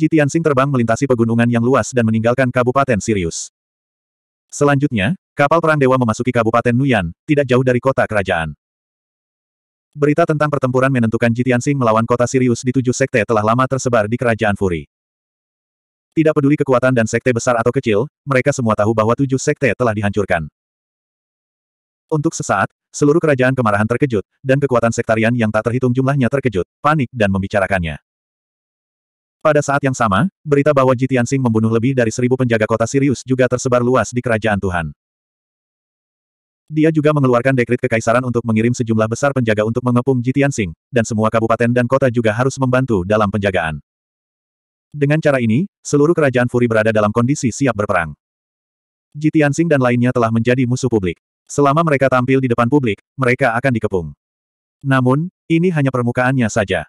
Ji Tianxing terbang melintasi pegunungan yang luas dan meninggalkan Kabupaten Sirius. Selanjutnya, kapal perang dewa memasuki Kabupaten Nuyan, tidak jauh dari kota kerajaan. Berita tentang pertempuran menentukan Ji Tianxing melawan kota Sirius di tujuh sekte telah lama tersebar di kerajaan Furi. Tidak peduli kekuatan dan sekte besar atau kecil, mereka semua tahu bahwa tujuh sekte telah dihancurkan. Untuk sesaat, seluruh kerajaan kemarahan terkejut, dan kekuatan sektarian yang tak terhitung jumlahnya terkejut, panik dan membicarakannya. Pada saat yang sama, berita bahwa Jitianxing Sing membunuh lebih dari seribu penjaga kota Sirius juga tersebar luas di kerajaan Tuhan. Dia juga mengeluarkan dekrit kekaisaran untuk mengirim sejumlah besar penjaga untuk mengepung Jitianxing, Sing, dan semua kabupaten dan kota juga harus membantu dalam penjagaan. Dengan cara ini, seluruh kerajaan Furi berada dalam kondisi siap berperang. Jitianxing Sing dan lainnya telah menjadi musuh publik. Selama mereka tampil di depan publik, mereka akan dikepung. Namun, ini hanya permukaannya saja.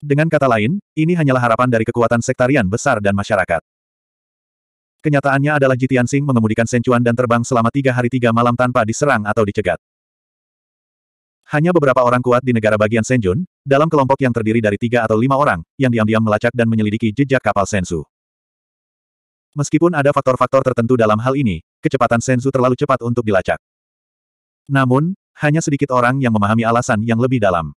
Dengan kata lain, ini hanyalah harapan dari kekuatan sektarian besar dan masyarakat. Kenyataannya adalah Jitian Sing mengemudikan Sencuan dan terbang selama tiga hari tiga malam tanpa diserang atau dicegat. Hanya beberapa orang kuat di negara bagian Senjun, dalam kelompok yang terdiri dari tiga atau lima orang, yang diam-diam melacak dan menyelidiki jejak kapal Sensu. Meskipun ada faktor-faktor tertentu dalam hal ini, kecepatan Sensu terlalu cepat untuk dilacak. Namun, hanya sedikit orang yang memahami alasan yang lebih dalam.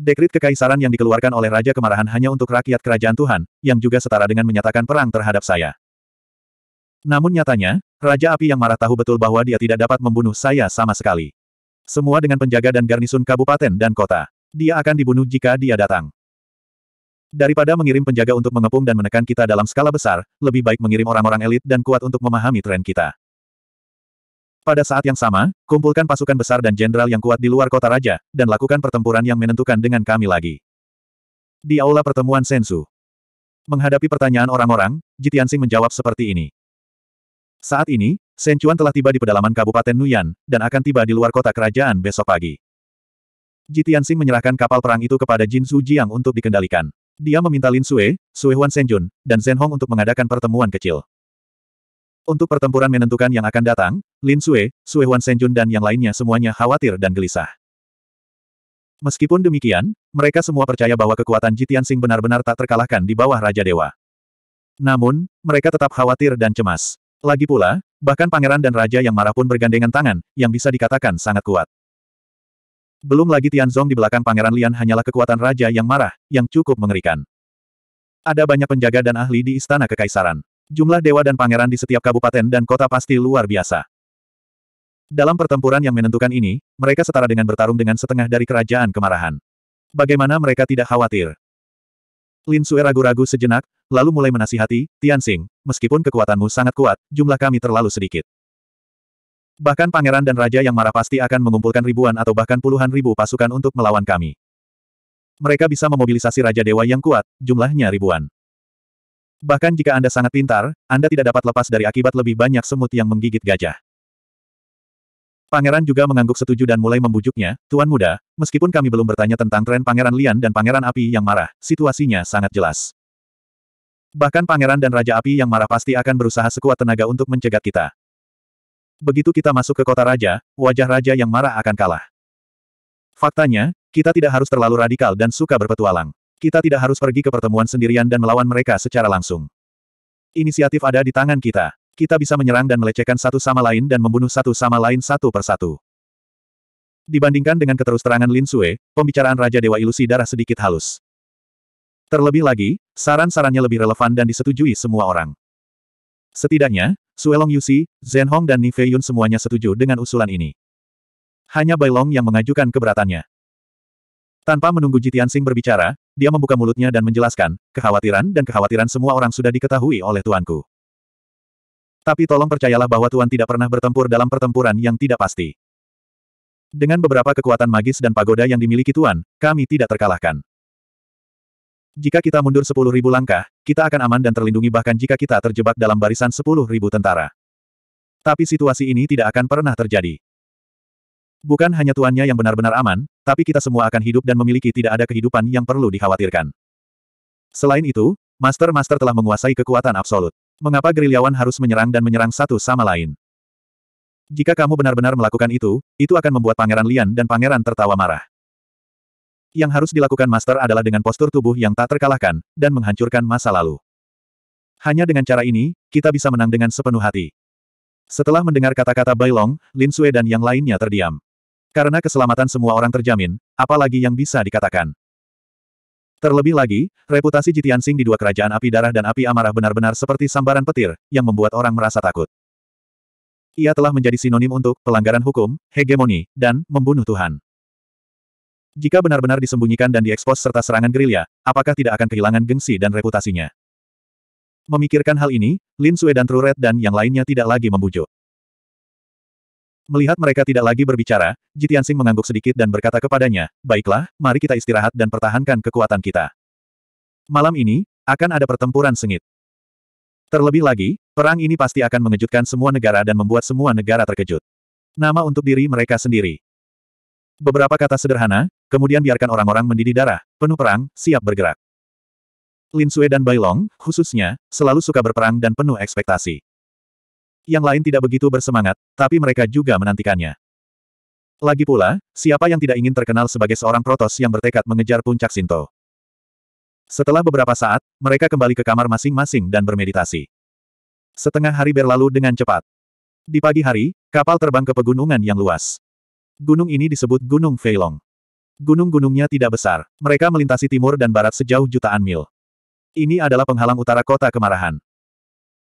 Dekrit kekaisaran yang dikeluarkan oleh Raja Kemarahan hanya untuk rakyat kerajaan Tuhan, yang juga setara dengan menyatakan perang terhadap saya. Namun nyatanya, Raja Api yang marah tahu betul bahwa dia tidak dapat membunuh saya sama sekali. Semua dengan penjaga dan garnisun kabupaten dan kota. Dia akan dibunuh jika dia datang. Daripada mengirim penjaga untuk mengepung dan menekan kita dalam skala besar, lebih baik mengirim orang-orang elit dan kuat untuk memahami tren kita. Pada saat yang sama, kumpulkan pasukan besar dan jenderal yang kuat di luar kota raja, dan lakukan pertempuran yang menentukan dengan kami lagi. Di aula pertemuan Sensu. Menghadapi pertanyaan orang-orang, Jitiansing menjawab seperti ini. Saat ini, Senchuan telah tiba di pedalaman Kabupaten Nuyan, dan akan tiba di luar kota kerajaan besok pagi. Jitiansing menyerahkan kapal perang itu kepada Jin Su Jiang untuk dikendalikan. Dia meminta Lin Sue, Sue Huan Senjun, dan Zhen Hong untuk mengadakan pertemuan kecil. Untuk pertempuran menentukan yang akan datang, Lin Sue, Sue Huan Senjun dan yang lainnya semuanya khawatir dan gelisah. Meskipun demikian, mereka semua percaya bahwa kekuatan Jitian Sing benar-benar tak terkalahkan di bawah Raja Dewa. Namun, mereka tetap khawatir dan cemas. Lagi pula, bahkan pangeran dan raja yang marah pun bergandengan tangan, yang bisa dikatakan sangat kuat. Belum lagi Tianzong di belakang Pangeran Lian hanyalah kekuatan raja yang marah, yang cukup mengerikan. Ada banyak penjaga dan ahli di istana kekaisaran. Jumlah dewa dan pangeran di setiap kabupaten dan kota pasti luar biasa. Dalam pertempuran yang menentukan ini, mereka setara dengan bertarung dengan setengah dari kerajaan kemarahan. Bagaimana mereka tidak khawatir? Lin Sue ragu-ragu sejenak, lalu mulai menasihati, Tianxing, meskipun kekuatanmu sangat kuat, jumlah kami terlalu sedikit. Bahkan pangeran dan raja yang marah pasti akan mengumpulkan ribuan atau bahkan puluhan ribu pasukan untuk melawan kami. Mereka bisa memobilisasi raja dewa yang kuat, jumlahnya ribuan. Bahkan jika Anda sangat pintar, Anda tidak dapat lepas dari akibat lebih banyak semut yang menggigit gajah. Pangeran juga mengangguk setuju dan mulai membujuknya, Tuan Muda, meskipun kami belum bertanya tentang tren Pangeran Lian dan Pangeran Api yang marah, situasinya sangat jelas. Bahkan Pangeran dan Raja Api yang marah pasti akan berusaha sekuat tenaga untuk mencegat kita. Begitu kita masuk ke kota Raja, wajah Raja yang marah akan kalah. Faktanya, kita tidak harus terlalu radikal dan suka berpetualang. Kita tidak harus pergi ke pertemuan sendirian dan melawan mereka secara langsung. Inisiatif ada di tangan kita. Kita bisa menyerang dan melecehkan satu sama lain dan membunuh satu sama lain satu persatu. Dibandingkan dengan keterusterangan Lin Sue, pembicaraan Raja Dewa Ilusi Darah sedikit halus. Terlebih lagi, saran-sarannya lebih relevan dan disetujui semua orang. Setidaknya, Suelong Yusi, Zhen Hong dan Nifei Yun semuanya setuju dengan usulan ini. Hanya Bailong yang mengajukan keberatannya. Tanpa menunggu Jitian Sing berbicara, dia membuka mulutnya dan menjelaskan, kekhawatiran dan kekhawatiran semua orang sudah diketahui oleh tuanku. Tapi tolong percayalah bahwa tuan tidak pernah bertempur dalam pertempuran yang tidak pasti. Dengan beberapa kekuatan magis dan pagoda yang dimiliki tuan, kami tidak terkalahkan. Jika kita mundur sepuluh ribu langkah, kita akan aman dan terlindungi bahkan jika kita terjebak dalam barisan sepuluh ribu tentara. Tapi situasi ini tidak akan pernah terjadi. Bukan hanya tuannya yang benar-benar aman, tapi kita semua akan hidup dan memiliki tidak ada kehidupan yang perlu dikhawatirkan. Selain itu, Master-Master telah menguasai kekuatan absolut. Mengapa gerilyawan harus menyerang dan menyerang satu sama lain? Jika kamu benar-benar melakukan itu, itu akan membuat Pangeran Lian dan Pangeran tertawa marah. Yang harus dilakukan Master adalah dengan postur tubuh yang tak terkalahkan, dan menghancurkan masa lalu. Hanya dengan cara ini, kita bisa menang dengan sepenuh hati. Setelah mendengar kata-kata Bailong, Lin Sue dan yang lainnya terdiam. Karena keselamatan semua orang terjamin, apalagi yang bisa dikatakan. Terlebih lagi, reputasi Jitiansing di dua kerajaan api darah dan api amarah benar-benar seperti sambaran petir, yang membuat orang merasa takut. Ia telah menjadi sinonim untuk pelanggaran hukum, hegemoni, dan membunuh Tuhan. Jika benar-benar disembunyikan dan diekspos serta serangan gerilya, apakah tidak akan kehilangan gengsi dan reputasinya? Memikirkan hal ini, Lin Sue dan Truret dan yang lainnya tidak lagi membujuk. Melihat mereka tidak lagi berbicara, Jitiansing mengangguk sedikit dan berkata kepadanya, Baiklah, mari kita istirahat dan pertahankan kekuatan kita. Malam ini, akan ada pertempuran sengit. Terlebih lagi, perang ini pasti akan mengejutkan semua negara dan membuat semua negara terkejut. Nama untuk diri mereka sendiri. Beberapa kata sederhana, kemudian biarkan orang-orang mendidih darah, penuh perang, siap bergerak. Lin Sue dan Bailong, khususnya, selalu suka berperang dan penuh ekspektasi. Yang lain tidak begitu bersemangat, tapi mereka juga menantikannya. Lagi pula, siapa yang tidak ingin terkenal sebagai seorang protos yang bertekad mengejar puncak Sinto? Setelah beberapa saat, mereka kembali ke kamar masing-masing dan bermeditasi. Setengah hari berlalu dengan cepat. Di pagi hari, kapal terbang ke pegunungan yang luas. Gunung ini disebut Gunung Feilong. Gunung-gunungnya tidak besar. Mereka melintasi timur dan barat sejauh jutaan mil. Ini adalah penghalang utara kota kemarahan.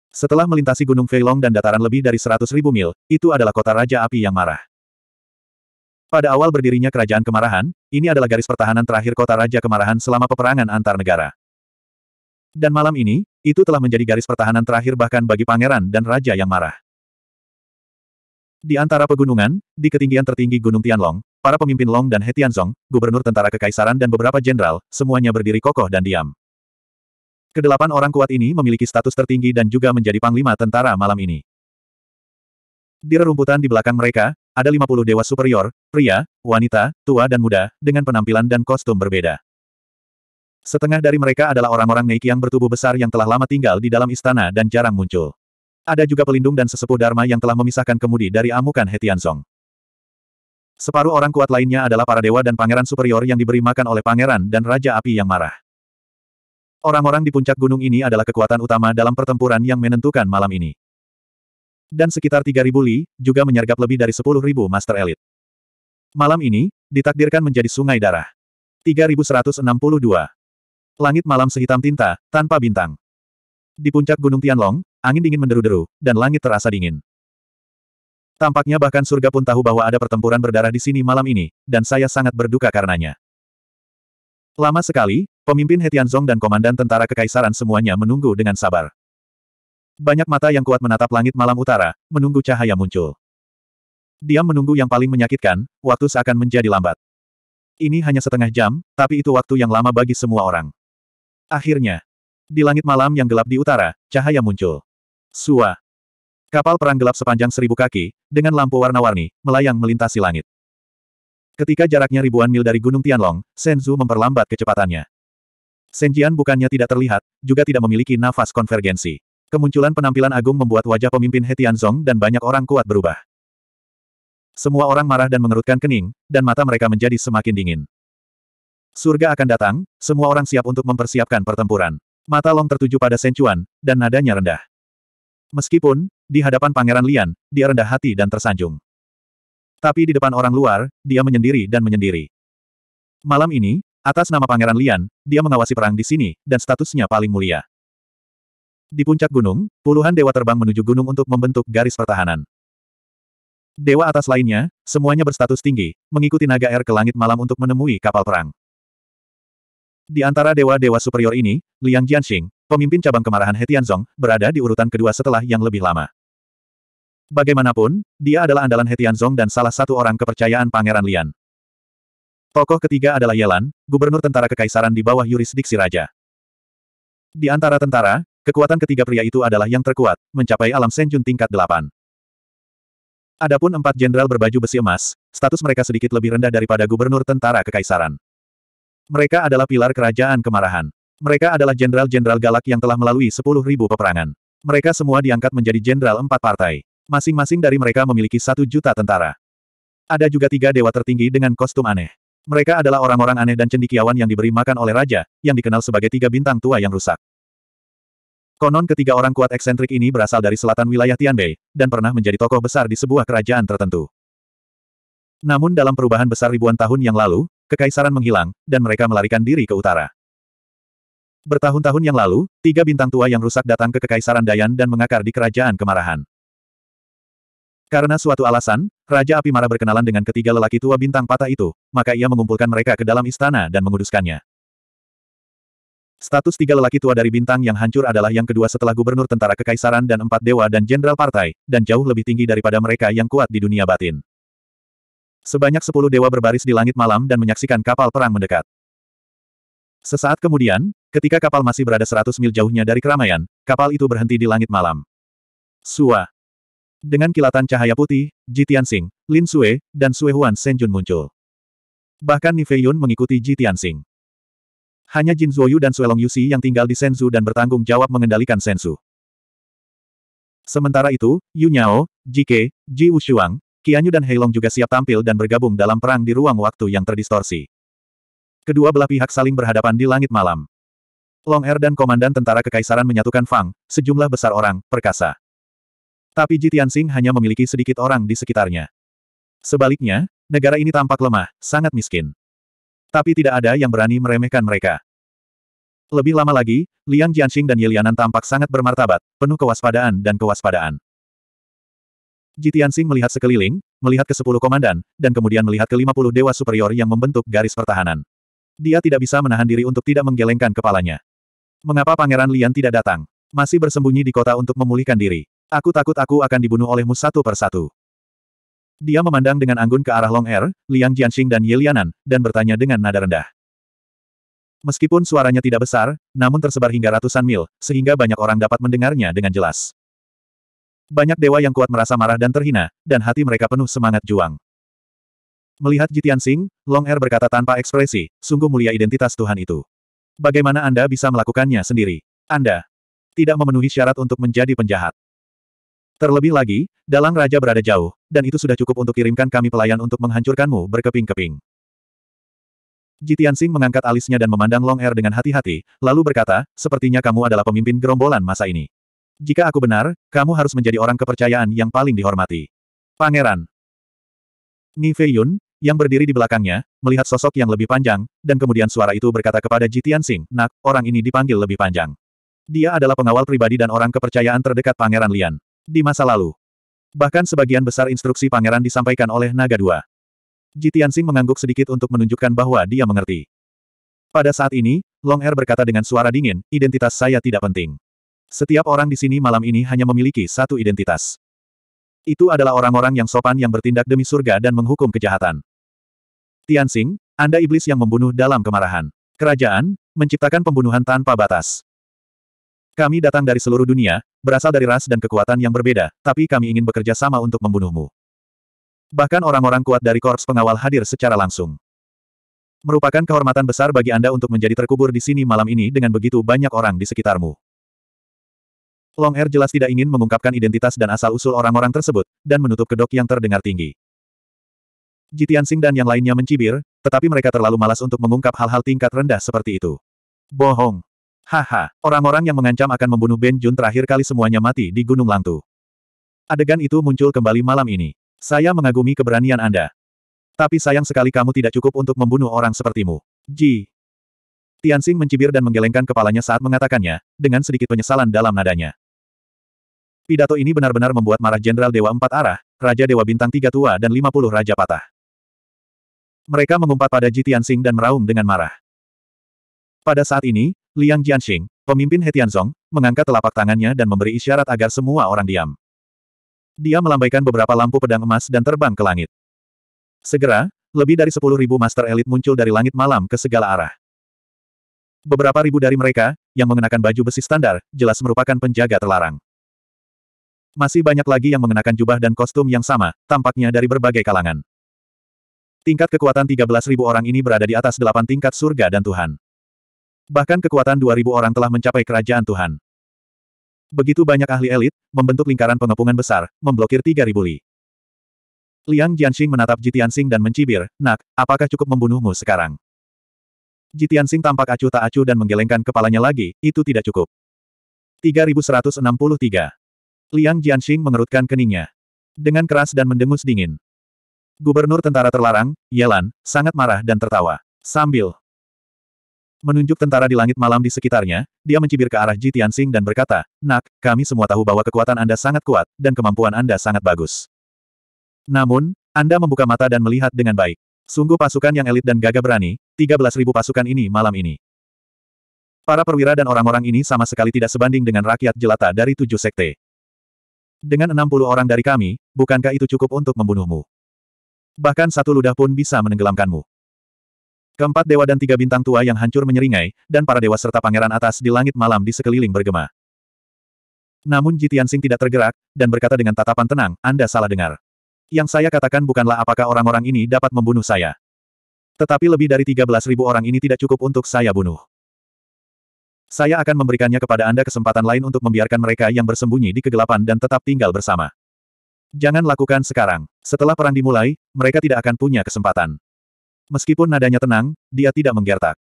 Setelah melintasi Gunung Feilong dan dataran lebih dari 100.000 mil, itu adalah kota Raja Api yang marah. Pada awal berdirinya Kerajaan Kemarahan, ini adalah garis pertahanan terakhir kota Raja Kemarahan selama peperangan antar negara. Dan malam ini, itu telah menjadi garis pertahanan terakhir bahkan bagi pangeran dan raja yang marah. Di antara pegunungan, di ketinggian tertinggi Gunung Tianlong, para pemimpin Long dan He gubernur tentara kekaisaran dan beberapa jenderal, semuanya berdiri kokoh dan diam. Kedelapan orang kuat ini memiliki status tertinggi dan juga menjadi panglima tentara malam ini. Di rerumputan di belakang mereka, ada 50 dewa superior, pria, wanita, tua dan muda, dengan penampilan dan kostum berbeda. Setengah dari mereka adalah orang-orang Neiki yang bertubuh besar yang telah lama tinggal di dalam istana dan jarang muncul. Ada juga pelindung dan sesepuh Dharma yang telah memisahkan kemudi dari amukan Hetianzong. Separuh orang kuat lainnya adalah para dewa dan pangeran superior yang diberi makan oleh pangeran dan Raja Api yang marah. Orang-orang di puncak gunung ini adalah kekuatan utama dalam pertempuran yang menentukan malam ini. Dan sekitar 3.000 li, juga menyergap lebih dari 10.000 Master Elite. Malam ini, ditakdirkan menjadi sungai darah. 3162. Langit malam sehitam tinta, tanpa bintang. Di puncak Gunung Tianlong, angin dingin menderu-deru, dan langit terasa dingin. Tampaknya bahkan surga pun tahu bahwa ada pertempuran berdarah di sini malam ini, dan saya sangat berduka karenanya. Lama sekali, Pemimpin Hetianzong dan Komandan Tentara Kekaisaran semuanya menunggu dengan sabar. Banyak mata yang kuat menatap langit malam utara, menunggu cahaya muncul. Dia menunggu yang paling menyakitkan, waktu seakan menjadi lambat. Ini hanya setengah jam, tapi itu waktu yang lama bagi semua orang. Akhirnya, di langit malam yang gelap di utara, cahaya muncul. Sua. Kapal perang gelap sepanjang seribu kaki, dengan lampu warna-warni, melayang melintasi langit. Ketika jaraknya ribuan mil dari Gunung Tianlong, Senzu memperlambat kecepatannya. Senjian bukannya tidak terlihat, juga tidak memiliki nafas konvergensi. Kemunculan penampilan agung membuat wajah pemimpin Hetianzong dan banyak orang kuat berubah. Semua orang marah dan mengerutkan kening, dan mata mereka menjadi semakin dingin. Surga akan datang, semua orang siap untuk mempersiapkan pertempuran. Mata Long tertuju pada Sencuan, dan nadanya rendah. Meskipun, di hadapan Pangeran Lian, dia rendah hati dan tersanjung. Tapi di depan orang luar, dia menyendiri dan menyendiri. Malam ini, Atas nama Pangeran Lian, dia mengawasi perang di sini, dan statusnya paling mulia. Di puncak gunung, puluhan dewa terbang menuju gunung untuk membentuk garis pertahanan. Dewa atas lainnya, semuanya berstatus tinggi, mengikuti naga air ke langit malam untuk menemui kapal perang. Di antara dewa-dewa superior ini, Liang Jianxing, pemimpin cabang kemarahan He berada di urutan kedua setelah yang lebih lama. Bagaimanapun, dia adalah andalan He dan salah satu orang kepercayaan Pangeran Lian. Tokoh ketiga adalah Yelan, gubernur tentara kekaisaran di bawah yurisdiksi raja. Di antara tentara, kekuatan ketiga pria itu adalah yang terkuat, mencapai alam senjun tingkat delapan. Adapun empat jenderal berbaju besi emas, status mereka sedikit lebih rendah daripada gubernur tentara kekaisaran. Mereka adalah pilar kerajaan kemarahan. Mereka adalah jenderal-jenderal galak yang telah melalui sepuluh ribu peperangan. Mereka semua diangkat menjadi jenderal empat partai. Masing-masing dari mereka memiliki satu juta tentara. Ada juga tiga dewa tertinggi dengan kostum aneh. Mereka adalah orang-orang aneh dan cendikiawan yang diberi makan oleh raja, yang dikenal sebagai tiga bintang tua yang rusak. Konon ketiga orang kuat eksentrik ini berasal dari selatan wilayah Tianbei, dan pernah menjadi tokoh besar di sebuah kerajaan tertentu. Namun dalam perubahan besar ribuan tahun yang lalu, kekaisaran menghilang, dan mereka melarikan diri ke utara. Bertahun-tahun yang lalu, tiga bintang tua yang rusak datang ke Kekaisaran Dayan dan mengakar di Kerajaan Kemarahan. Karena suatu alasan, Raja Api Mara berkenalan dengan ketiga lelaki tua bintang patah itu, maka ia mengumpulkan mereka ke dalam istana dan menguduskannya. Status tiga lelaki tua dari bintang yang hancur adalah yang kedua setelah gubernur tentara kekaisaran dan empat dewa dan jenderal partai, dan jauh lebih tinggi daripada mereka yang kuat di dunia batin. Sebanyak sepuluh dewa berbaris di langit malam dan menyaksikan kapal perang mendekat. Sesaat kemudian, ketika kapal masih berada seratus mil jauhnya dari keramaian, kapal itu berhenti di langit malam. Suah. Dengan kilatan cahaya putih, Ji Tianxing, Lin Sue, dan Sue Huan Senjun muncul. Bahkan Nifei Yun mengikuti Ji Tianxing. Hanya Jin Zuoyu dan Sue Suelong Yusi yang tinggal di Senzu dan bertanggung jawab mengendalikan Senzu. Sementara itu, Yu Nyao, Jike, Ji Wushuang, Qianyu dan Heilong juga siap tampil dan bergabung dalam perang di ruang waktu yang terdistorsi. Kedua belah pihak saling berhadapan di langit malam. Long Er dan Komandan Tentara Kekaisaran menyatukan Fang, sejumlah besar orang, perkasa. Tapi Jitiansing hanya memiliki sedikit orang di sekitarnya. Sebaliknya, negara ini tampak lemah, sangat miskin. Tapi tidak ada yang berani meremehkan mereka. Lebih lama lagi, Liang Jianxing dan Yelianan tampak sangat bermartabat, penuh kewaspadaan dan kewaspadaan. Jitiansing melihat sekeliling, melihat ke sepuluh komandan, dan kemudian melihat ke lima puluh dewa superior yang membentuk garis pertahanan. Dia tidak bisa menahan diri untuk tidak menggelengkan kepalanya. Mengapa Pangeran Lian tidak datang? Masih bersembunyi di kota untuk memulihkan diri. Aku takut aku akan dibunuh olehmu satu persatu. Dia memandang dengan anggun ke arah Long Er, Liang Jianxing dan Yilianan, dan bertanya dengan nada rendah. Meskipun suaranya tidak besar, namun tersebar hingga ratusan mil, sehingga banyak orang dapat mendengarnya dengan jelas. Banyak dewa yang kuat merasa marah dan terhina, dan hati mereka penuh semangat juang. Melihat Jitian Sing, Long Er berkata tanpa ekspresi, sungguh mulia identitas Tuhan itu. Bagaimana Anda bisa melakukannya sendiri? Anda tidak memenuhi syarat untuk menjadi penjahat. Terlebih lagi, dalang raja berada jauh, dan itu sudah cukup untuk kirimkan kami pelayan untuk menghancurkanmu berkeping-keping. Jitian mengangkat alisnya dan memandang Long Er dengan hati-hati, lalu berkata, sepertinya kamu adalah pemimpin gerombolan masa ini. Jika aku benar, kamu harus menjadi orang kepercayaan yang paling dihormati. Pangeran. Ni Fei yang berdiri di belakangnya, melihat sosok yang lebih panjang, dan kemudian suara itu berkata kepada Jitian nak, orang ini dipanggil lebih panjang. Dia adalah pengawal pribadi dan orang kepercayaan terdekat Pangeran Lian di masa lalu. Bahkan sebagian besar instruksi pangeran disampaikan oleh Naga Dua. Jitiansing mengangguk sedikit untuk menunjukkan bahwa dia mengerti. Pada saat ini, Long Air er berkata dengan suara dingin, identitas saya tidak penting. Setiap orang di sini malam ini hanya memiliki satu identitas. Itu adalah orang-orang yang sopan yang bertindak demi surga dan menghukum kejahatan. Tianxing, Anda iblis yang membunuh dalam kemarahan. Kerajaan, menciptakan pembunuhan tanpa batas. Kami datang dari seluruh dunia, berasal dari ras dan kekuatan yang berbeda, tapi kami ingin bekerja sama untuk membunuhmu. Bahkan orang-orang kuat dari korps pengawal hadir secara langsung. Merupakan kehormatan besar bagi Anda untuk menjadi terkubur di sini malam ini dengan begitu banyak orang di sekitarmu. Long Air jelas tidak ingin mengungkapkan identitas dan asal-usul orang-orang tersebut, dan menutup kedok yang terdengar tinggi. Jitian Sing dan yang lainnya mencibir, tetapi mereka terlalu malas untuk mengungkap hal-hal tingkat rendah seperti itu. Bohong. Haha, orang-orang yang mengancam akan membunuh Ben Jun terakhir kali semuanya mati di Gunung Langtu. Adegan itu muncul kembali malam ini. Saya mengagumi keberanian Anda. Tapi sayang sekali kamu tidak cukup untuk membunuh orang sepertimu. Ji. Tianxing mencibir dan menggelengkan kepalanya saat mengatakannya, dengan sedikit penyesalan dalam nadanya. Pidato ini benar-benar membuat marah Jenderal Dewa Empat Arah, Raja Dewa Bintang Tiga Tua dan 50 Raja Patah. Mereka mengumpat pada Ji Tianxing dan meraung dengan marah. Pada saat ini, Liang Jianxing, pemimpin Hetianzong, mengangkat telapak tangannya dan memberi isyarat agar semua orang diam. Dia melambaikan beberapa lampu pedang emas dan terbang ke langit. Segera, lebih dari sepuluh ribu master elit muncul dari langit malam ke segala arah. Beberapa ribu dari mereka, yang mengenakan baju besi standar, jelas merupakan penjaga terlarang. Masih banyak lagi yang mengenakan jubah dan kostum yang sama, tampaknya dari berbagai kalangan. Tingkat kekuatan 13.000 orang ini berada di atas delapan tingkat surga dan Tuhan. Bahkan kekuatan 2000 orang telah mencapai kerajaan Tuhan. Begitu banyak ahli elit, membentuk lingkaran pengepungan besar, memblokir 3000 li. Liang Jianxing menatap Tianxing dan mencibir, Nak, apakah cukup membunuhmu sekarang? Tianxing tampak acuh tak acuh dan menggelengkan kepalanya lagi, itu tidak cukup. 3163. Liang Jianxing mengerutkan keningnya. Dengan keras dan mendengus dingin. Gubernur tentara terlarang, Yelan, sangat marah dan tertawa. Sambil Menunjuk tentara di langit malam di sekitarnya, dia mencibir ke arah Ji Tianxing dan berkata, Nak, kami semua tahu bahwa kekuatan Anda sangat kuat, dan kemampuan Anda sangat bagus. Namun, Anda membuka mata dan melihat dengan baik. Sungguh pasukan yang elit dan gagah berani, 13.000 pasukan ini malam ini. Para perwira dan orang-orang ini sama sekali tidak sebanding dengan rakyat jelata dari tujuh sekte. Dengan 60 orang dari kami, bukankah itu cukup untuk membunuhmu? Bahkan satu ludah pun bisa menenggelamkanmu. Keempat dewa dan tiga bintang tua yang hancur menyeringai, dan para dewa serta pangeran atas di langit malam di sekeliling bergema. Namun Jitiansing tidak tergerak, dan berkata dengan tatapan tenang, Anda salah dengar. Yang saya katakan bukanlah apakah orang-orang ini dapat membunuh saya. Tetapi lebih dari 13.000 orang ini tidak cukup untuk saya bunuh. Saya akan memberikannya kepada Anda kesempatan lain untuk membiarkan mereka yang bersembunyi di kegelapan dan tetap tinggal bersama. Jangan lakukan sekarang. Setelah perang dimulai, mereka tidak akan punya kesempatan. Meskipun nadanya tenang, dia tidak menggertak.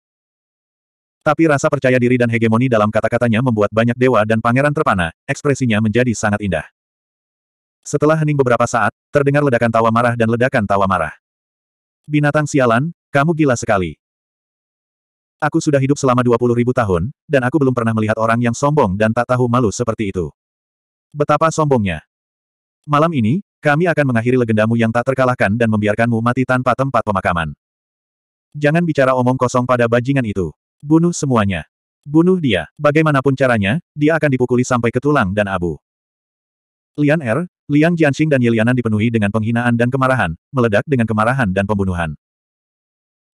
Tapi rasa percaya diri dan hegemoni dalam kata-katanya membuat banyak dewa dan pangeran terpana, ekspresinya menjadi sangat indah. Setelah hening beberapa saat, terdengar ledakan tawa marah dan ledakan tawa marah. Binatang sialan, kamu gila sekali. Aku sudah hidup selama 20 ribu tahun, dan aku belum pernah melihat orang yang sombong dan tak tahu malu seperti itu. Betapa sombongnya. Malam ini, kami akan mengakhiri legendamu yang tak terkalahkan dan membiarkanmu mati tanpa tempat pemakaman. Jangan bicara omong kosong pada bajingan itu. Bunuh semuanya. Bunuh dia. Bagaimanapun caranya, dia akan dipukuli sampai ke tulang dan abu. Lian Er, Liang Jianxing dan Yelianan dipenuhi dengan penghinaan dan kemarahan, meledak dengan kemarahan dan pembunuhan.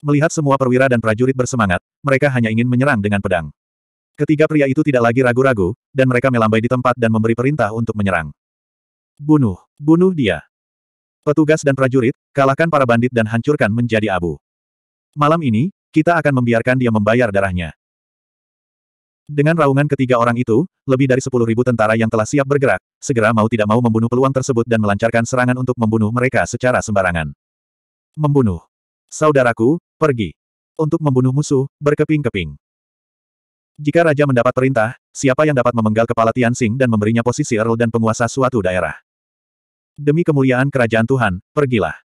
Melihat semua perwira dan prajurit bersemangat, mereka hanya ingin menyerang dengan pedang. Ketiga pria itu tidak lagi ragu-ragu, dan mereka melambai di tempat dan memberi perintah untuk menyerang. Bunuh, bunuh dia. Petugas dan prajurit, kalahkan para bandit dan hancurkan menjadi abu. Malam ini, kita akan membiarkan dia membayar darahnya. Dengan raungan ketiga orang itu, lebih dari sepuluh ribu tentara yang telah siap bergerak, segera mau tidak mau membunuh peluang tersebut dan melancarkan serangan untuk membunuh mereka secara sembarangan. Membunuh. Saudaraku, pergi. Untuk membunuh musuh, berkeping-keping. Jika Raja mendapat perintah, siapa yang dapat memenggal kepala Tianxing dan memberinya posisi Earl dan penguasa suatu daerah? Demi kemuliaan kerajaan Tuhan, pergilah.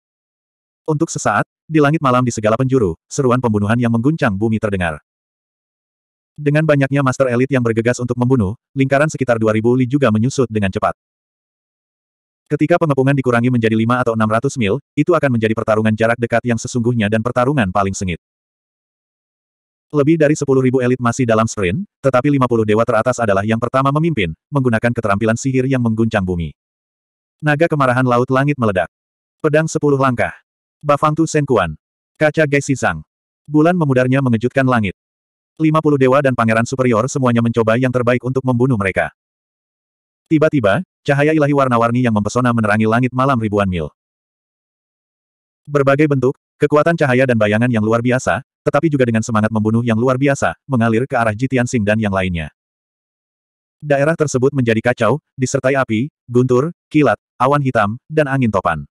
Untuk sesaat, di langit malam di segala penjuru, seruan pembunuhan yang mengguncang bumi terdengar. Dengan banyaknya master elit yang bergegas untuk membunuh, lingkaran sekitar 2000 li juga menyusut dengan cepat. Ketika pengepungan dikurangi menjadi 5 atau 600 mil, itu akan menjadi pertarungan jarak dekat yang sesungguhnya dan pertarungan paling sengit. Lebih dari 10.000 elit masih dalam sprint, tetapi 50 dewa teratas adalah yang pertama memimpin, menggunakan keterampilan sihir yang mengguncang bumi. Naga kemarahan laut langit meledak. Pedang 10 langkah. Bafangtu Senkuan. Kaca Gaisizang. Bulan memudarnya mengejutkan langit. 50 dewa dan pangeran superior semuanya mencoba yang terbaik untuk membunuh mereka. Tiba-tiba, cahaya ilahi warna-warni yang mempesona menerangi langit malam ribuan mil. Berbagai bentuk, kekuatan cahaya dan bayangan yang luar biasa, tetapi juga dengan semangat membunuh yang luar biasa, mengalir ke arah Jitian Sing dan yang lainnya. Daerah tersebut menjadi kacau, disertai api, guntur, kilat, awan hitam, dan angin topan.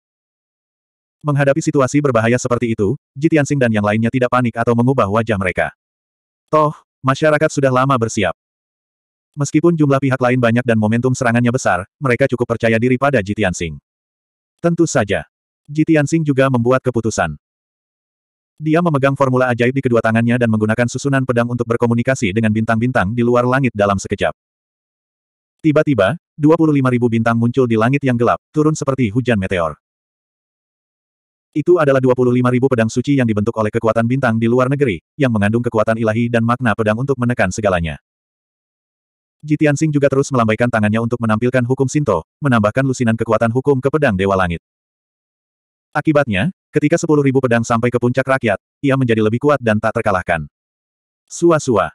Menghadapi situasi berbahaya seperti itu, Jitiansing dan yang lainnya tidak panik atau mengubah wajah mereka. Toh, masyarakat sudah lama bersiap. Meskipun jumlah pihak lain banyak dan momentum serangannya besar, mereka cukup percaya diri pada Jitian Tentu saja. Jitian juga membuat keputusan. Dia memegang formula ajaib di kedua tangannya dan menggunakan susunan pedang untuk berkomunikasi dengan bintang-bintang di luar langit dalam sekejap. Tiba-tiba, 25.000 bintang muncul di langit yang gelap, turun seperti hujan meteor. Itu adalah ribu pedang suci yang dibentuk oleh kekuatan bintang di luar negeri, yang mengandung kekuatan ilahi dan makna pedang untuk menekan segalanya. Jitian Sing juga terus melambaikan tangannya untuk menampilkan hukum Sinto, menambahkan lusinan kekuatan hukum ke pedang Dewa Langit. Akibatnya, ketika ribu pedang sampai ke puncak rakyat, ia menjadi lebih kuat dan tak terkalahkan. Sua-sua.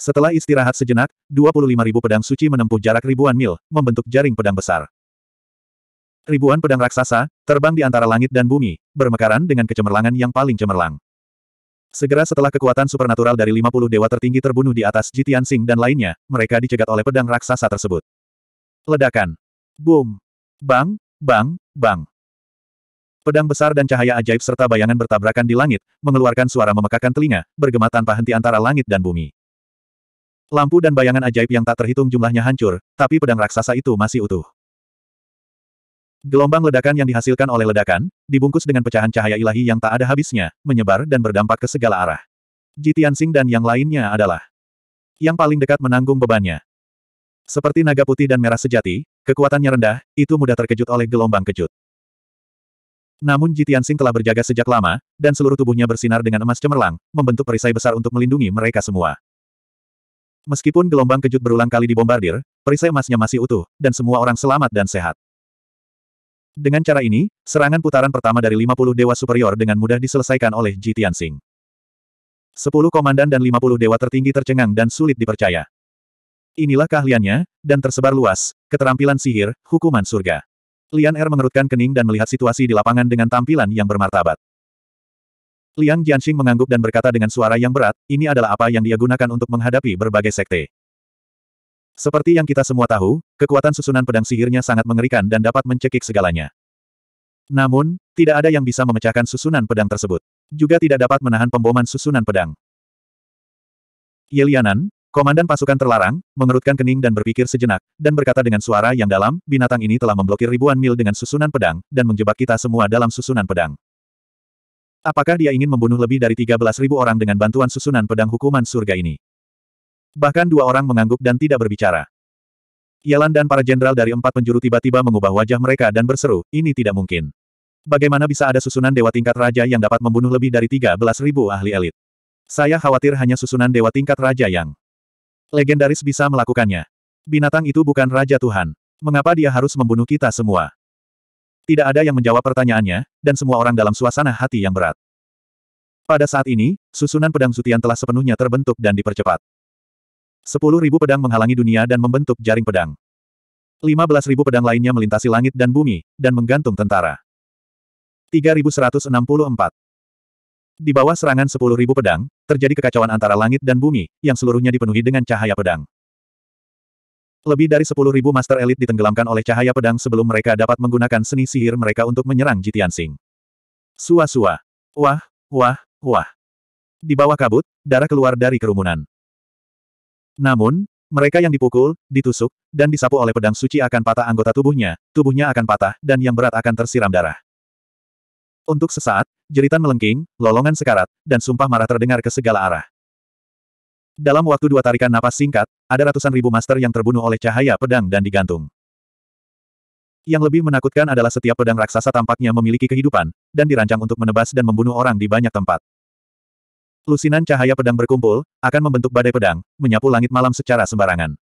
Setelah istirahat sejenak, ribu pedang suci menempuh jarak ribuan mil, membentuk jaring pedang besar. Ribuan pedang raksasa, terbang di antara langit dan bumi, bermekaran dengan kecemerlangan yang paling cemerlang. Segera setelah kekuatan supernatural dari 50 dewa tertinggi terbunuh di atas Jitian Sing dan lainnya, mereka dicegat oleh pedang raksasa tersebut. Ledakan. Boom. Bang, bang, bang. Pedang besar dan cahaya ajaib serta bayangan bertabrakan di langit, mengeluarkan suara memekakan telinga, bergema tanpa henti antara langit dan bumi. Lampu dan bayangan ajaib yang tak terhitung jumlahnya hancur, tapi pedang raksasa itu masih utuh. Gelombang ledakan yang dihasilkan oleh ledakan, dibungkus dengan pecahan cahaya ilahi yang tak ada habisnya, menyebar dan berdampak ke segala arah. Jitiansing dan yang lainnya adalah yang paling dekat menanggung bebannya. Seperti naga putih dan merah sejati, kekuatannya rendah, itu mudah terkejut oleh gelombang kejut. Namun Jitiansing telah berjaga sejak lama, dan seluruh tubuhnya bersinar dengan emas cemerlang, membentuk perisai besar untuk melindungi mereka semua. Meskipun gelombang kejut berulang kali dibombardir, perisai emasnya masih utuh, dan semua orang selamat dan sehat. Dengan cara ini, serangan putaran pertama dari 50 dewa superior dengan mudah diselesaikan oleh Ji Tianxing. 10 komandan dan 50 dewa tertinggi tercengang dan sulit dipercaya. Inilah keahliannya, dan tersebar luas, keterampilan sihir, hukuman surga. Lian Er mengerutkan kening dan melihat situasi di lapangan dengan tampilan yang bermartabat. Liang Jianxing mengangguk dan berkata dengan suara yang berat, ini adalah apa yang dia gunakan untuk menghadapi berbagai sekte. Seperti yang kita semua tahu, kekuatan susunan pedang sihirnya sangat mengerikan dan dapat mencekik segalanya. Namun, tidak ada yang bisa memecahkan susunan pedang tersebut. Juga tidak dapat menahan pemboman susunan pedang. Yelianan, komandan pasukan terlarang, mengerutkan kening dan berpikir sejenak, dan berkata dengan suara yang dalam, binatang ini telah memblokir ribuan mil dengan susunan pedang, dan menjebak kita semua dalam susunan pedang. Apakah dia ingin membunuh lebih dari 13.000 orang dengan bantuan susunan pedang hukuman surga ini? Bahkan dua orang mengangguk dan tidak berbicara. Yalan dan para jenderal dari empat penjuru tiba-tiba mengubah wajah mereka dan berseru, ini tidak mungkin. Bagaimana bisa ada susunan dewa tingkat raja yang dapat membunuh lebih dari ribu ahli elit? Saya khawatir hanya susunan dewa tingkat raja yang legendaris bisa melakukannya. Binatang itu bukan raja Tuhan. Mengapa dia harus membunuh kita semua? Tidak ada yang menjawab pertanyaannya, dan semua orang dalam suasana hati yang berat. Pada saat ini, susunan pedang Zutian telah sepenuhnya terbentuk dan dipercepat. Sepuluh ribu pedang menghalangi dunia dan membentuk jaring pedang. Lima belas ribu pedang lainnya melintasi langit dan bumi, dan menggantung tentara. Tiga ribu seratus enam puluh empat. Di bawah serangan sepuluh ribu pedang, terjadi kekacauan antara langit dan bumi, yang seluruhnya dipenuhi dengan cahaya pedang. Lebih dari sepuluh ribu master elit ditenggelamkan oleh cahaya pedang sebelum mereka dapat menggunakan seni sihir mereka untuk menyerang Jitian Sing. Sua-sua. Wah, wah, wah. Di bawah kabut, darah keluar dari kerumunan. Namun, mereka yang dipukul, ditusuk, dan disapu oleh pedang suci akan patah anggota tubuhnya, tubuhnya akan patah, dan yang berat akan tersiram darah. Untuk sesaat, jeritan melengking, lolongan sekarat, dan sumpah marah terdengar ke segala arah. Dalam waktu dua tarikan napas singkat, ada ratusan ribu master yang terbunuh oleh cahaya pedang dan digantung. Yang lebih menakutkan adalah setiap pedang raksasa tampaknya memiliki kehidupan, dan dirancang untuk menebas dan membunuh orang di banyak tempat. Lusinan cahaya pedang berkumpul, akan membentuk badai pedang, menyapu langit malam secara sembarangan.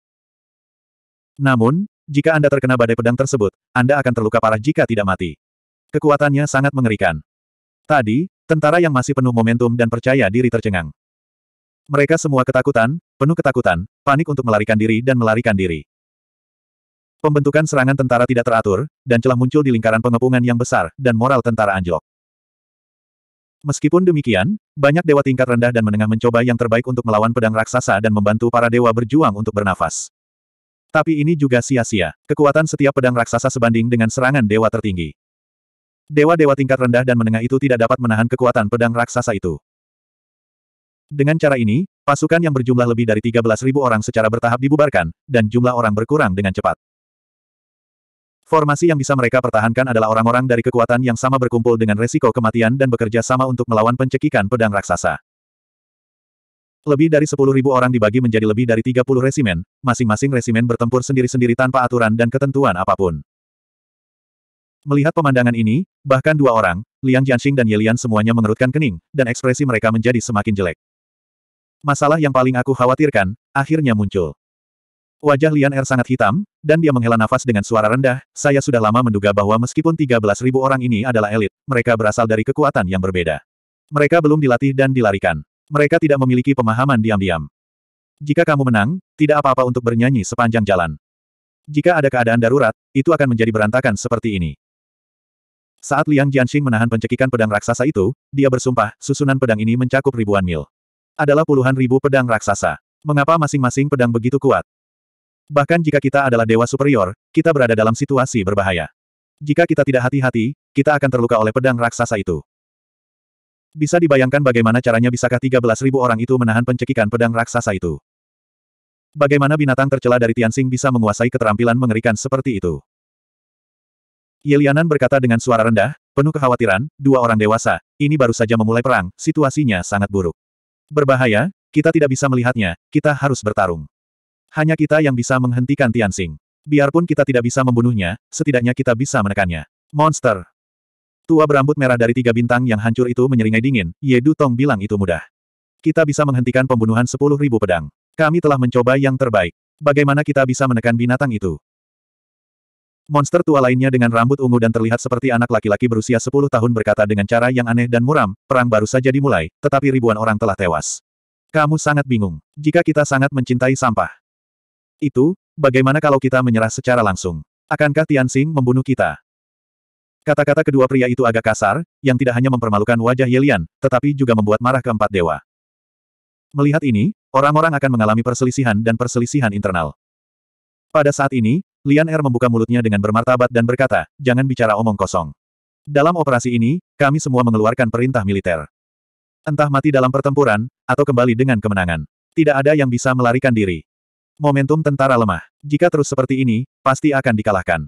Namun, jika Anda terkena badai pedang tersebut, Anda akan terluka parah jika tidak mati. Kekuatannya sangat mengerikan. Tadi, tentara yang masih penuh momentum dan percaya diri tercengang. Mereka semua ketakutan, penuh ketakutan, panik untuk melarikan diri dan melarikan diri. Pembentukan serangan tentara tidak teratur, dan celah muncul di lingkaran pengepungan yang besar, dan moral tentara anjlok. Meskipun demikian, banyak dewa tingkat rendah dan menengah mencoba yang terbaik untuk melawan pedang raksasa dan membantu para dewa berjuang untuk bernafas. Tapi ini juga sia-sia. Kekuatan setiap pedang raksasa sebanding dengan serangan dewa tertinggi. Dewa-dewa tingkat rendah dan menengah itu tidak dapat menahan kekuatan pedang raksasa itu. Dengan cara ini, pasukan yang berjumlah lebih dari 13.000 orang secara bertahap dibubarkan, dan jumlah orang berkurang dengan cepat. Formasi yang bisa mereka pertahankan adalah orang-orang dari kekuatan yang sama berkumpul dengan resiko kematian dan bekerja sama untuk melawan pencekikan pedang raksasa. Lebih dari 10.000 orang dibagi menjadi lebih dari 30 resimen, masing-masing resimen bertempur sendiri-sendiri tanpa aturan dan ketentuan apapun. Melihat pemandangan ini, bahkan dua orang, Liang Jianxing dan Yelian semuanya mengerutkan kening, dan ekspresi mereka menjadi semakin jelek. Masalah yang paling aku khawatirkan, akhirnya muncul. Wajah Lian Er sangat hitam, dan dia menghela nafas dengan suara rendah, saya sudah lama menduga bahwa meskipun 13.000 orang ini adalah elit, mereka berasal dari kekuatan yang berbeda. Mereka belum dilatih dan dilarikan. Mereka tidak memiliki pemahaman diam-diam. Jika kamu menang, tidak apa-apa untuk bernyanyi sepanjang jalan. Jika ada keadaan darurat, itu akan menjadi berantakan seperti ini. Saat Liang Jianxing menahan pencekikan pedang raksasa itu, dia bersumpah, susunan pedang ini mencakup ribuan mil. Adalah puluhan ribu pedang raksasa. Mengapa masing-masing pedang begitu kuat? Bahkan jika kita adalah dewa superior, kita berada dalam situasi berbahaya. Jika kita tidak hati-hati, kita akan terluka oleh pedang raksasa itu. Bisa dibayangkan bagaimana caranya bisakah 13.000 orang itu menahan pencekikan pedang raksasa itu. Bagaimana binatang tercela dari Tianxing bisa menguasai keterampilan mengerikan seperti itu. Yelianan berkata dengan suara rendah, penuh kekhawatiran, dua orang dewasa, ini baru saja memulai perang, situasinya sangat buruk. Berbahaya, kita tidak bisa melihatnya, kita harus bertarung. Hanya kita yang bisa menghentikan Tianxing. Biarpun kita tidak bisa membunuhnya, setidaknya kita bisa menekannya. Monster. Tua berambut merah dari tiga bintang yang hancur itu menyeringai dingin, Ye Du Tong bilang itu mudah. Kita bisa menghentikan pembunuhan sepuluh ribu pedang. Kami telah mencoba yang terbaik. Bagaimana kita bisa menekan binatang itu? Monster tua lainnya dengan rambut ungu dan terlihat seperti anak laki-laki berusia sepuluh tahun berkata dengan cara yang aneh dan muram, perang baru saja dimulai, tetapi ribuan orang telah tewas. Kamu sangat bingung. Jika kita sangat mencintai sampah, itu, bagaimana kalau kita menyerah secara langsung? Akankah Tianxing membunuh kita? Kata-kata kedua pria itu agak kasar, yang tidak hanya mempermalukan wajah Yelian, tetapi juga membuat marah keempat dewa. Melihat ini, orang-orang akan mengalami perselisihan dan perselisihan internal. Pada saat ini, Lian Er membuka mulutnya dengan bermartabat dan berkata, jangan bicara omong kosong. Dalam operasi ini, kami semua mengeluarkan perintah militer. Entah mati dalam pertempuran, atau kembali dengan kemenangan. Tidak ada yang bisa melarikan diri momentum tentara lemah. Jika terus seperti ini, pasti akan dikalahkan.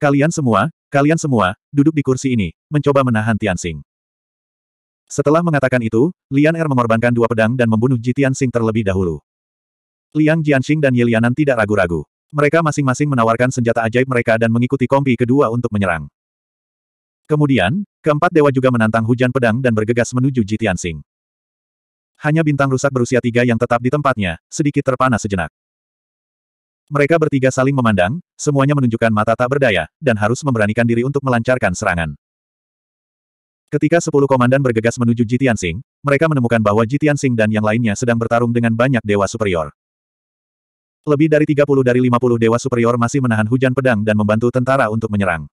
Kalian semua, kalian semua, duduk di kursi ini, mencoba menahan Tianxing. Setelah mengatakan itu, Lian Er mengorbankan dua pedang dan membunuh Ji Tianxing terlebih dahulu. Liang Jianxing dan Ye Lianan tidak ragu-ragu. Mereka masing-masing menawarkan senjata ajaib mereka dan mengikuti kompi kedua untuk menyerang. Kemudian, keempat dewa juga menantang hujan pedang dan bergegas menuju Ji Tianxing hanya bintang rusak berusia tiga yang tetap di tempatnya, sedikit terpana sejenak. Mereka bertiga saling memandang, semuanya menunjukkan mata tak berdaya, dan harus memberanikan diri untuk melancarkan serangan. Ketika sepuluh komandan bergegas menuju Jitian Sing, mereka menemukan bahwa Jitian Sing dan yang lainnya sedang bertarung dengan banyak dewa superior. Lebih dari 30 dari 50 dewa superior masih menahan hujan pedang dan membantu tentara untuk menyerang.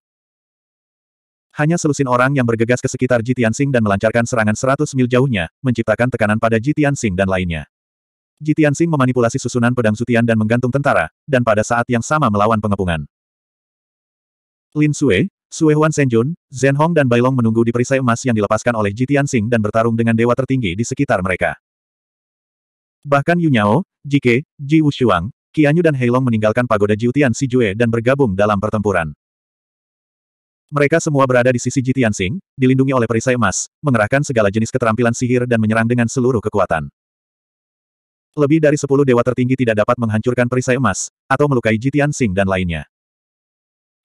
Hanya selusin orang yang bergegas ke sekitar Jitian Sing dan melancarkan serangan 100 mil jauhnya, menciptakan tekanan pada Jitian Sing dan lainnya. Jitian Sing memanipulasi susunan pedang sutian dan menggantung tentara, dan pada saat yang sama melawan pengepungan. Lin Sue, Sue Huan Senjun, Zhen Hong dan Bailong menunggu di perisai emas yang dilepaskan oleh Jitian Sing dan bertarung dengan dewa tertinggi di sekitar mereka. Bahkan Yu Nyao, Jike, Ji Wushuang, Qianyu dan Heilong meninggalkan pagoda Jiutian Sijue dan bergabung dalam pertempuran. Mereka semua berada di sisi Jitian Sing, dilindungi oleh perisai emas, mengerahkan segala jenis keterampilan sihir dan menyerang dengan seluruh kekuatan. Lebih dari sepuluh dewa tertinggi tidak dapat menghancurkan perisai emas, atau melukai Jitian Sing dan lainnya.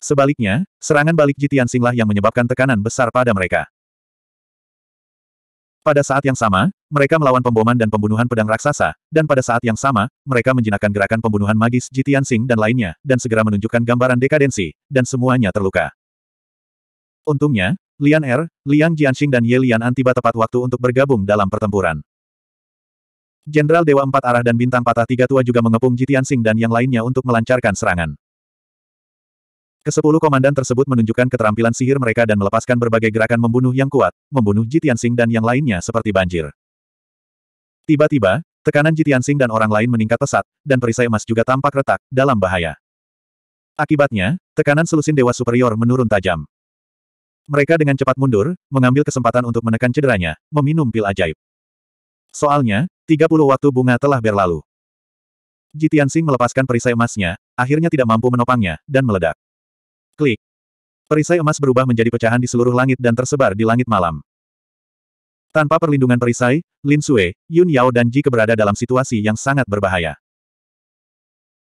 Sebaliknya, serangan balik Jitian Sing lah yang menyebabkan tekanan besar pada mereka. Pada saat yang sama, mereka melawan pemboman dan pembunuhan pedang raksasa, dan pada saat yang sama, mereka menjinakkan gerakan pembunuhan magis Jitian Sing dan lainnya, dan segera menunjukkan gambaran dekadensi, dan semuanya terluka. Untungnya, Lian Er, Liang Jianxing dan Ye Lian tiba tepat waktu untuk bergabung dalam pertempuran. Jenderal Dewa Empat Arah dan Bintang Patah Tiga Tua juga mengepung Jitianxing dan yang lainnya untuk melancarkan serangan. Kesepuluh komandan tersebut menunjukkan keterampilan sihir mereka dan melepaskan berbagai gerakan membunuh yang kuat, membunuh Jitianxing dan yang lainnya seperti banjir. Tiba-tiba, tekanan Jitianxing dan orang lain meningkat pesat, dan perisai emas juga tampak retak, dalam bahaya. Akibatnya, tekanan selusin Dewa Superior menurun tajam. Mereka dengan cepat mundur, mengambil kesempatan untuk menekan cederanya, meminum pil ajaib. Soalnya, 30 waktu bunga telah berlalu. Jitian Sing melepaskan perisai emasnya, akhirnya tidak mampu menopangnya, dan meledak. Klik. Perisai emas berubah menjadi pecahan di seluruh langit dan tersebar di langit malam. Tanpa perlindungan perisai, Lin Sue, Yun Yao dan Ji keberada dalam situasi yang sangat berbahaya.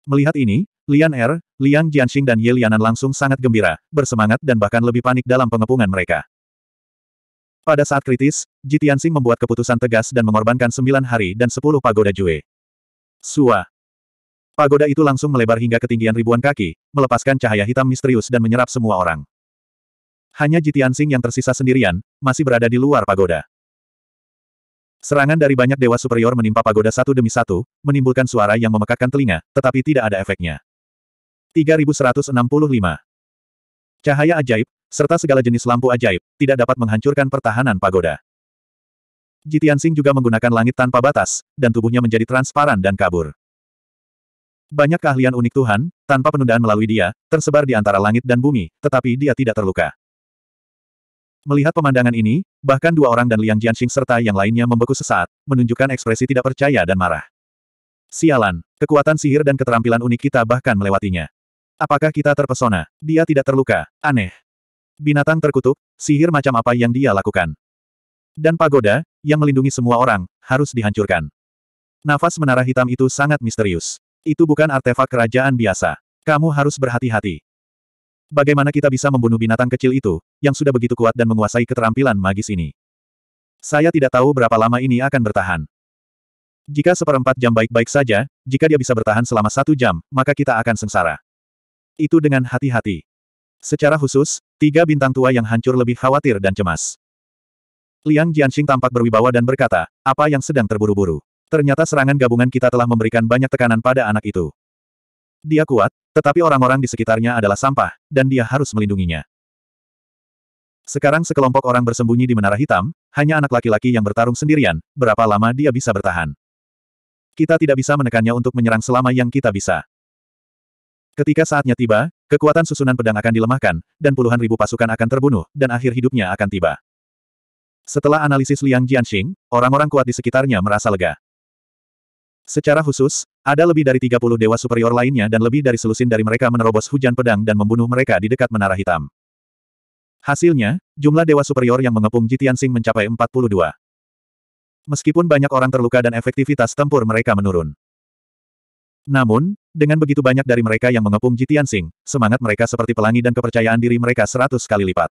Melihat ini, Lian Er, Liang Jianxing dan Ye Lianan langsung sangat gembira, bersemangat dan bahkan lebih panik dalam pengepungan mereka. Pada saat kritis, Ji Tianxing membuat keputusan tegas dan mengorbankan sembilan hari dan sepuluh pagoda Jue. Sua. Pagoda itu langsung melebar hingga ketinggian ribuan kaki, melepaskan cahaya hitam misterius dan menyerap semua orang. Hanya Ji Tianxing yang tersisa sendirian, masih berada di luar pagoda. Serangan dari banyak dewa superior menimpa pagoda satu demi satu, menimbulkan suara yang memekakkan telinga, tetapi tidak ada efeknya. 3165. Cahaya ajaib, serta segala jenis lampu ajaib, tidak dapat menghancurkan pertahanan pagoda. Jitiansing juga menggunakan langit tanpa batas, dan tubuhnya menjadi transparan dan kabur. Banyak keahlian unik Tuhan, tanpa penundaan melalui dia, tersebar di antara langit dan bumi, tetapi dia tidak terluka. Melihat pemandangan ini, bahkan dua orang dan Liang Jianxing serta yang lainnya membeku sesaat, menunjukkan ekspresi tidak percaya dan marah. Sialan, kekuatan sihir dan keterampilan unik kita bahkan melewatinya. Apakah kita terpesona? Dia tidak terluka. Aneh. Binatang terkutuk, sihir macam apa yang dia lakukan? Dan pagoda, yang melindungi semua orang, harus dihancurkan. Nafas menara hitam itu sangat misterius. Itu bukan artefak kerajaan biasa. Kamu harus berhati-hati. Bagaimana kita bisa membunuh binatang kecil itu, yang sudah begitu kuat dan menguasai keterampilan magis ini? Saya tidak tahu berapa lama ini akan bertahan. Jika seperempat jam baik-baik saja, jika dia bisa bertahan selama satu jam, maka kita akan sengsara itu dengan hati-hati. Secara khusus, tiga bintang tua yang hancur lebih khawatir dan cemas. Liang Jianxing tampak berwibawa dan berkata, apa yang sedang terburu-buru? Ternyata serangan gabungan kita telah memberikan banyak tekanan pada anak itu. Dia kuat, tetapi orang-orang di sekitarnya adalah sampah, dan dia harus melindunginya. Sekarang sekelompok orang bersembunyi di Menara Hitam, hanya anak laki-laki yang bertarung sendirian, berapa lama dia bisa bertahan. Kita tidak bisa menekannya untuk menyerang selama yang kita bisa. Ketika saatnya tiba, kekuatan susunan pedang akan dilemahkan, dan puluhan ribu pasukan akan terbunuh, dan akhir hidupnya akan tiba. Setelah analisis Liang Jianxing, orang-orang kuat di sekitarnya merasa lega. Secara khusus, ada lebih dari 30 dewa superior lainnya dan lebih dari selusin dari mereka menerobos hujan pedang dan membunuh mereka di dekat Menara Hitam. Hasilnya, jumlah dewa superior yang mengepung Jitianxing mencapai 42. Meskipun banyak orang terluka dan efektivitas tempur mereka menurun. Namun, dengan begitu banyak dari mereka yang mengepung Jitian Sing, semangat mereka seperti pelangi dan kepercayaan diri mereka seratus kali lipat.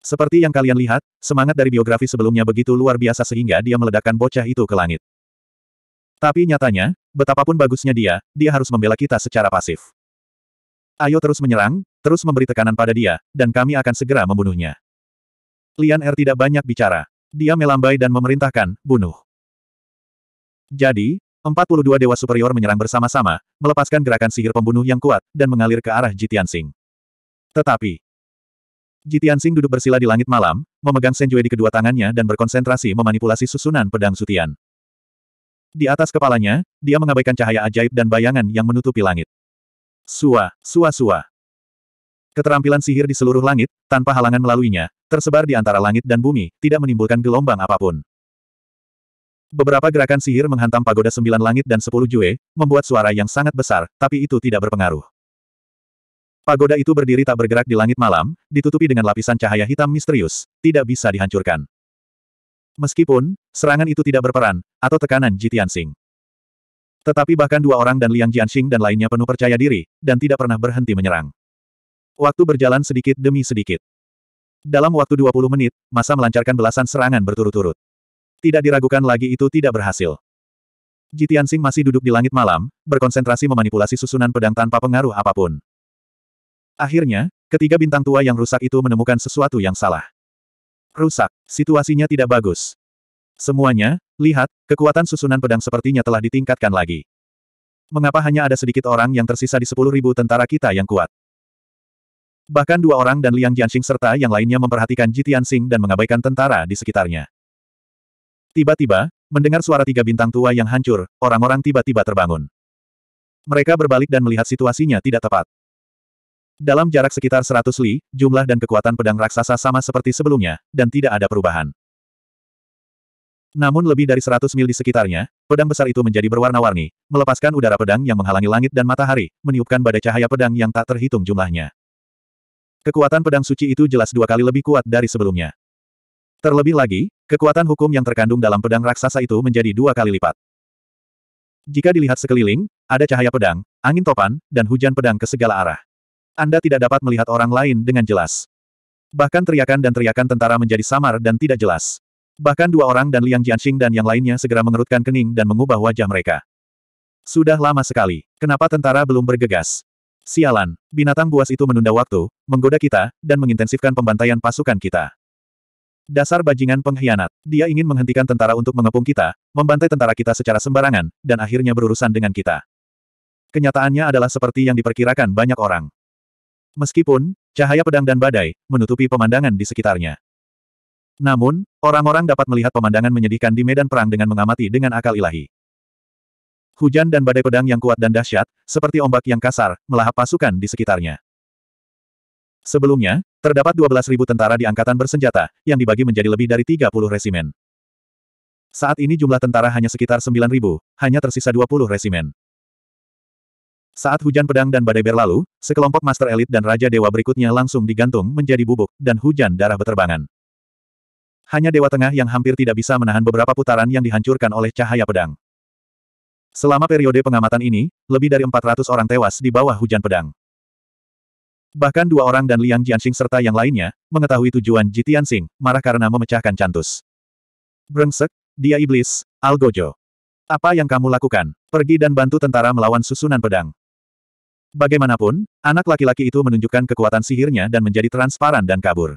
Seperti yang kalian lihat, semangat dari biografi sebelumnya begitu luar biasa sehingga dia meledakkan bocah itu ke langit. Tapi nyatanya, betapapun bagusnya dia, dia harus membela kita secara pasif. Ayo terus menyerang, terus memberi tekanan pada dia, dan kami akan segera membunuhnya. Lian Er tidak banyak bicara. Dia melambai dan memerintahkan, bunuh. Jadi, 42 dewa superior menyerang bersama-sama, melepaskan gerakan sihir pembunuh yang kuat, dan mengalir ke arah Jitian Sing. Tetapi, Jitian Sing duduk bersila di langit malam, memegang Senjue di kedua tangannya dan berkonsentrasi memanipulasi susunan pedang sutian. Di atas kepalanya, dia mengabaikan cahaya ajaib dan bayangan yang menutupi langit. Sua, sua sua. Keterampilan sihir di seluruh langit, tanpa halangan melaluinya, tersebar di antara langit dan bumi, tidak menimbulkan gelombang apapun. Beberapa gerakan sihir menghantam pagoda sembilan langit dan sepuluh jue, membuat suara yang sangat besar, tapi itu tidak berpengaruh. Pagoda itu berdiri tak bergerak di langit malam, ditutupi dengan lapisan cahaya hitam misterius, tidak bisa dihancurkan. Meskipun, serangan itu tidak berperan, atau tekanan Jitiansing. Tetapi bahkan dua orang dan Liang Jianxing dan lainnya penuh percaya diri, dan tidak pernah berhenti menyerang. Waktu berjalan sedikit demi sedikit. Dalam waktu 20 menit, masa melancarkan belasan serangan berturut-turut. Tidak diragukan lagi itu tidak berhasil. Jitiansing masih duduk di langit malam, berkonsentrasi memanipulasi susunan pedang tanpa pengaruh apapun. Akhirnya, ketiga bintang tua yang rusak itu menemukan sesuatu yang salah. Rusak, situasinya tidak bagus. Semuanya, lihat, kekuatan susunan pedang sepertinya telah ditingkatkan lagi. Mengapa hanya ada sedikit orang yang tersisa di sepuluh ribu tentara kita yang kuat? Bahkan dua orang dan Liang Jianxing serta yang lainnya memperhatikan Jitiansing dan mengabaikan tentara di sekitarnya. Tiba-tiba, mendengar suara tiga bintang tua yang hancur, orang-orang tiba-tiba terbangun. Mereka berbalik dan melihat situasinya tidak tepat. Dalam jarak sekitar 100 li, jumlah dan kekuatan pedang raksasa sama seperti sebelumnya, dan tidak ada perubahan. Namun lebih dari 100 mil di sekitarnya, pedang besar itu menjadi berwarna-warni, melepaskan udara pedang yang menghalangi langit dan matahari, meniupkan badai cahaya pedang yang tak terhitung jumlahnya. Kekuatan pedang suci itu jelas dua kali lebih kuat dari sebelumnya. Terlebih lagi, kekuatan hukum yang terkandung dalam pedang raksasa itu menjadi dua kali lipat. Jika dilihat sekeliling, ada cahaya pedang, angin topan, dan hujan pedang ke segala arah. Anda tidak dapat melihat orang lain dengan jelas. Bahkan teriakan dan teriakan tentara menjadi samar dan tidak jelas. Bahkan dua orang dan Liang Jianxing dan yang lainnya segera mengerutkan kening dan mengubah wajah mereka. Sudah lama sekali. Kenapa tentara belum bergegas? Sialan, binatang buas itu menunda waktu, menggoda kita, dan mengintensifkan pembantaian pasukan kita. Dasar bajingan pengkhianat. Dia ingin menghentikan tentara untuk mengepung kita, membantai tentara kita secara sembarangan, dan akhirnya berurusan dengan kita. Kenyataannya adalah seperti yang diperkirakan banyak orang. Meskipun, cahaya pedang dan badai, menutupi pemandangan di sekitarnya. Namun, orang-orang dapat melihat pemandangan menyedihkan di medan perang dengan mengamati dengan akal ilahi. Hujan dan badai pedang yang kuat dan dahsyat, seperti ombak yang kasar, melahap pasukan di sekitarnya. Sebelumnya, Terdapat 12.000 tentara di angkatan bersenjata, yang dibagi menjadi lebih dari 30 resimen. Saat ini jumlah tentara hanya sekitar 9.000, hanya tersisa 20 resimen. Saat hujan pedang dan badai berlalu, sekelompok master elit dan raja dewa berikutnya langsung digantung menjadi bubuk, dan hujan darah beterbangan. Hanya Dewa Tengah yang hampir tidak bisa menahan beberapa putaran yang dihancurkan oleh cahaya pedang. Selama periode pengamatan ini, lebih dari 400 orang tewas di bawah hujan pedang. Bahkan dua orang dan Liang Jianxing serta yang lainnya, mengetahui tujuan Ji Tianxing, marah karena memecahkan cantus. Brengsek, dia iblis, Algojo. Apa yang kamu lakukan? Pergi dan bantu tentara melawan susunan pedang. Bagaimanapun, anak laki-laki itu menunjukkan kekuatan sihirnya dan menjadi transparan dan kabur.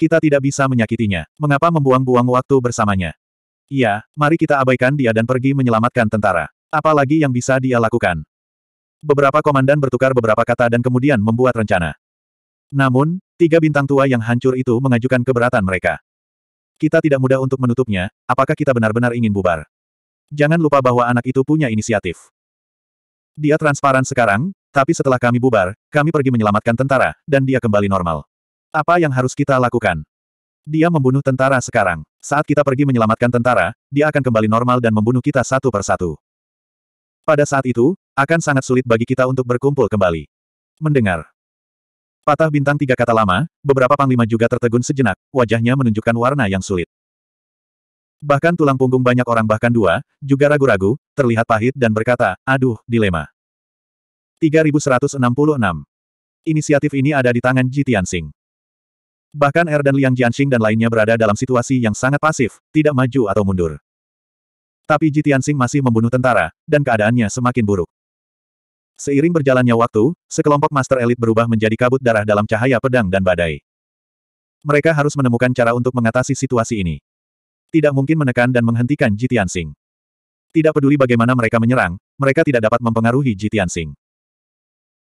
Kita tidak bisa menyakitinya. Mengapa membuang-buang waktu bersamanya? Ya, mari kita abaikan dia dan pergi menyelamatkan tentara. Apalagi yang bisa dia lakukan? Beberapa komandan bertukar beberapa kata dan kemudian membuat rencana. Namun, tiga bintang tua yang hancur itu mengajukan keberatan mereka. Kita tidak mudah untuk menutupnya, apakah kita benar-benar ingin bubar? Jangan lupa bahwa anak itu punya inisiatif. Dia transparan sekarang, tapi setelah kami bubar, kami pergi menyelamatkan tentara, dan dia kembali normal. Apa yang harus kita lakukan? Dia membunuh tentara sekarang. Saat kita pergi menyelamatkan tentara, dia akan kembali normal dan membunuh kita satu persatu. Pada saat itu, akan sangat sulit bagi kita untuk berkumpul kembali. Mendengar. Patah bintang tiga kata lama, beberapa panglima juga tertegun sejenak, wajahnya menunjukkan warna yang sulit. Bahkan tulang punggung banyak orang bahkan dua, juga ragu-ragu, terlihat pahit dan berkata, aduh, dilema. 3166 Inisiatif ini ada di tangan Ji Tianxing. Bahkan Er dan Liang Jianxing dan lainnya berada dalam situasi yang sangat pasif, tidak maju atau mundur. Tapi Jitiansing masih membunuh tentara, dan keadaannya semakin buruk. Seiring berjalannya waktu, sekelompok master elit berubah menjadi kabut darah dalam cahaya pedang dan badai. Mereka harus menemukan cara untuk mengatasi situasi ini. Tidak mungkin menekan dan menghentikan Jitiansing. Tidak peduli bagaimana mereka menyerang, mereka tidak dapat mempengaruhi Jitiansing.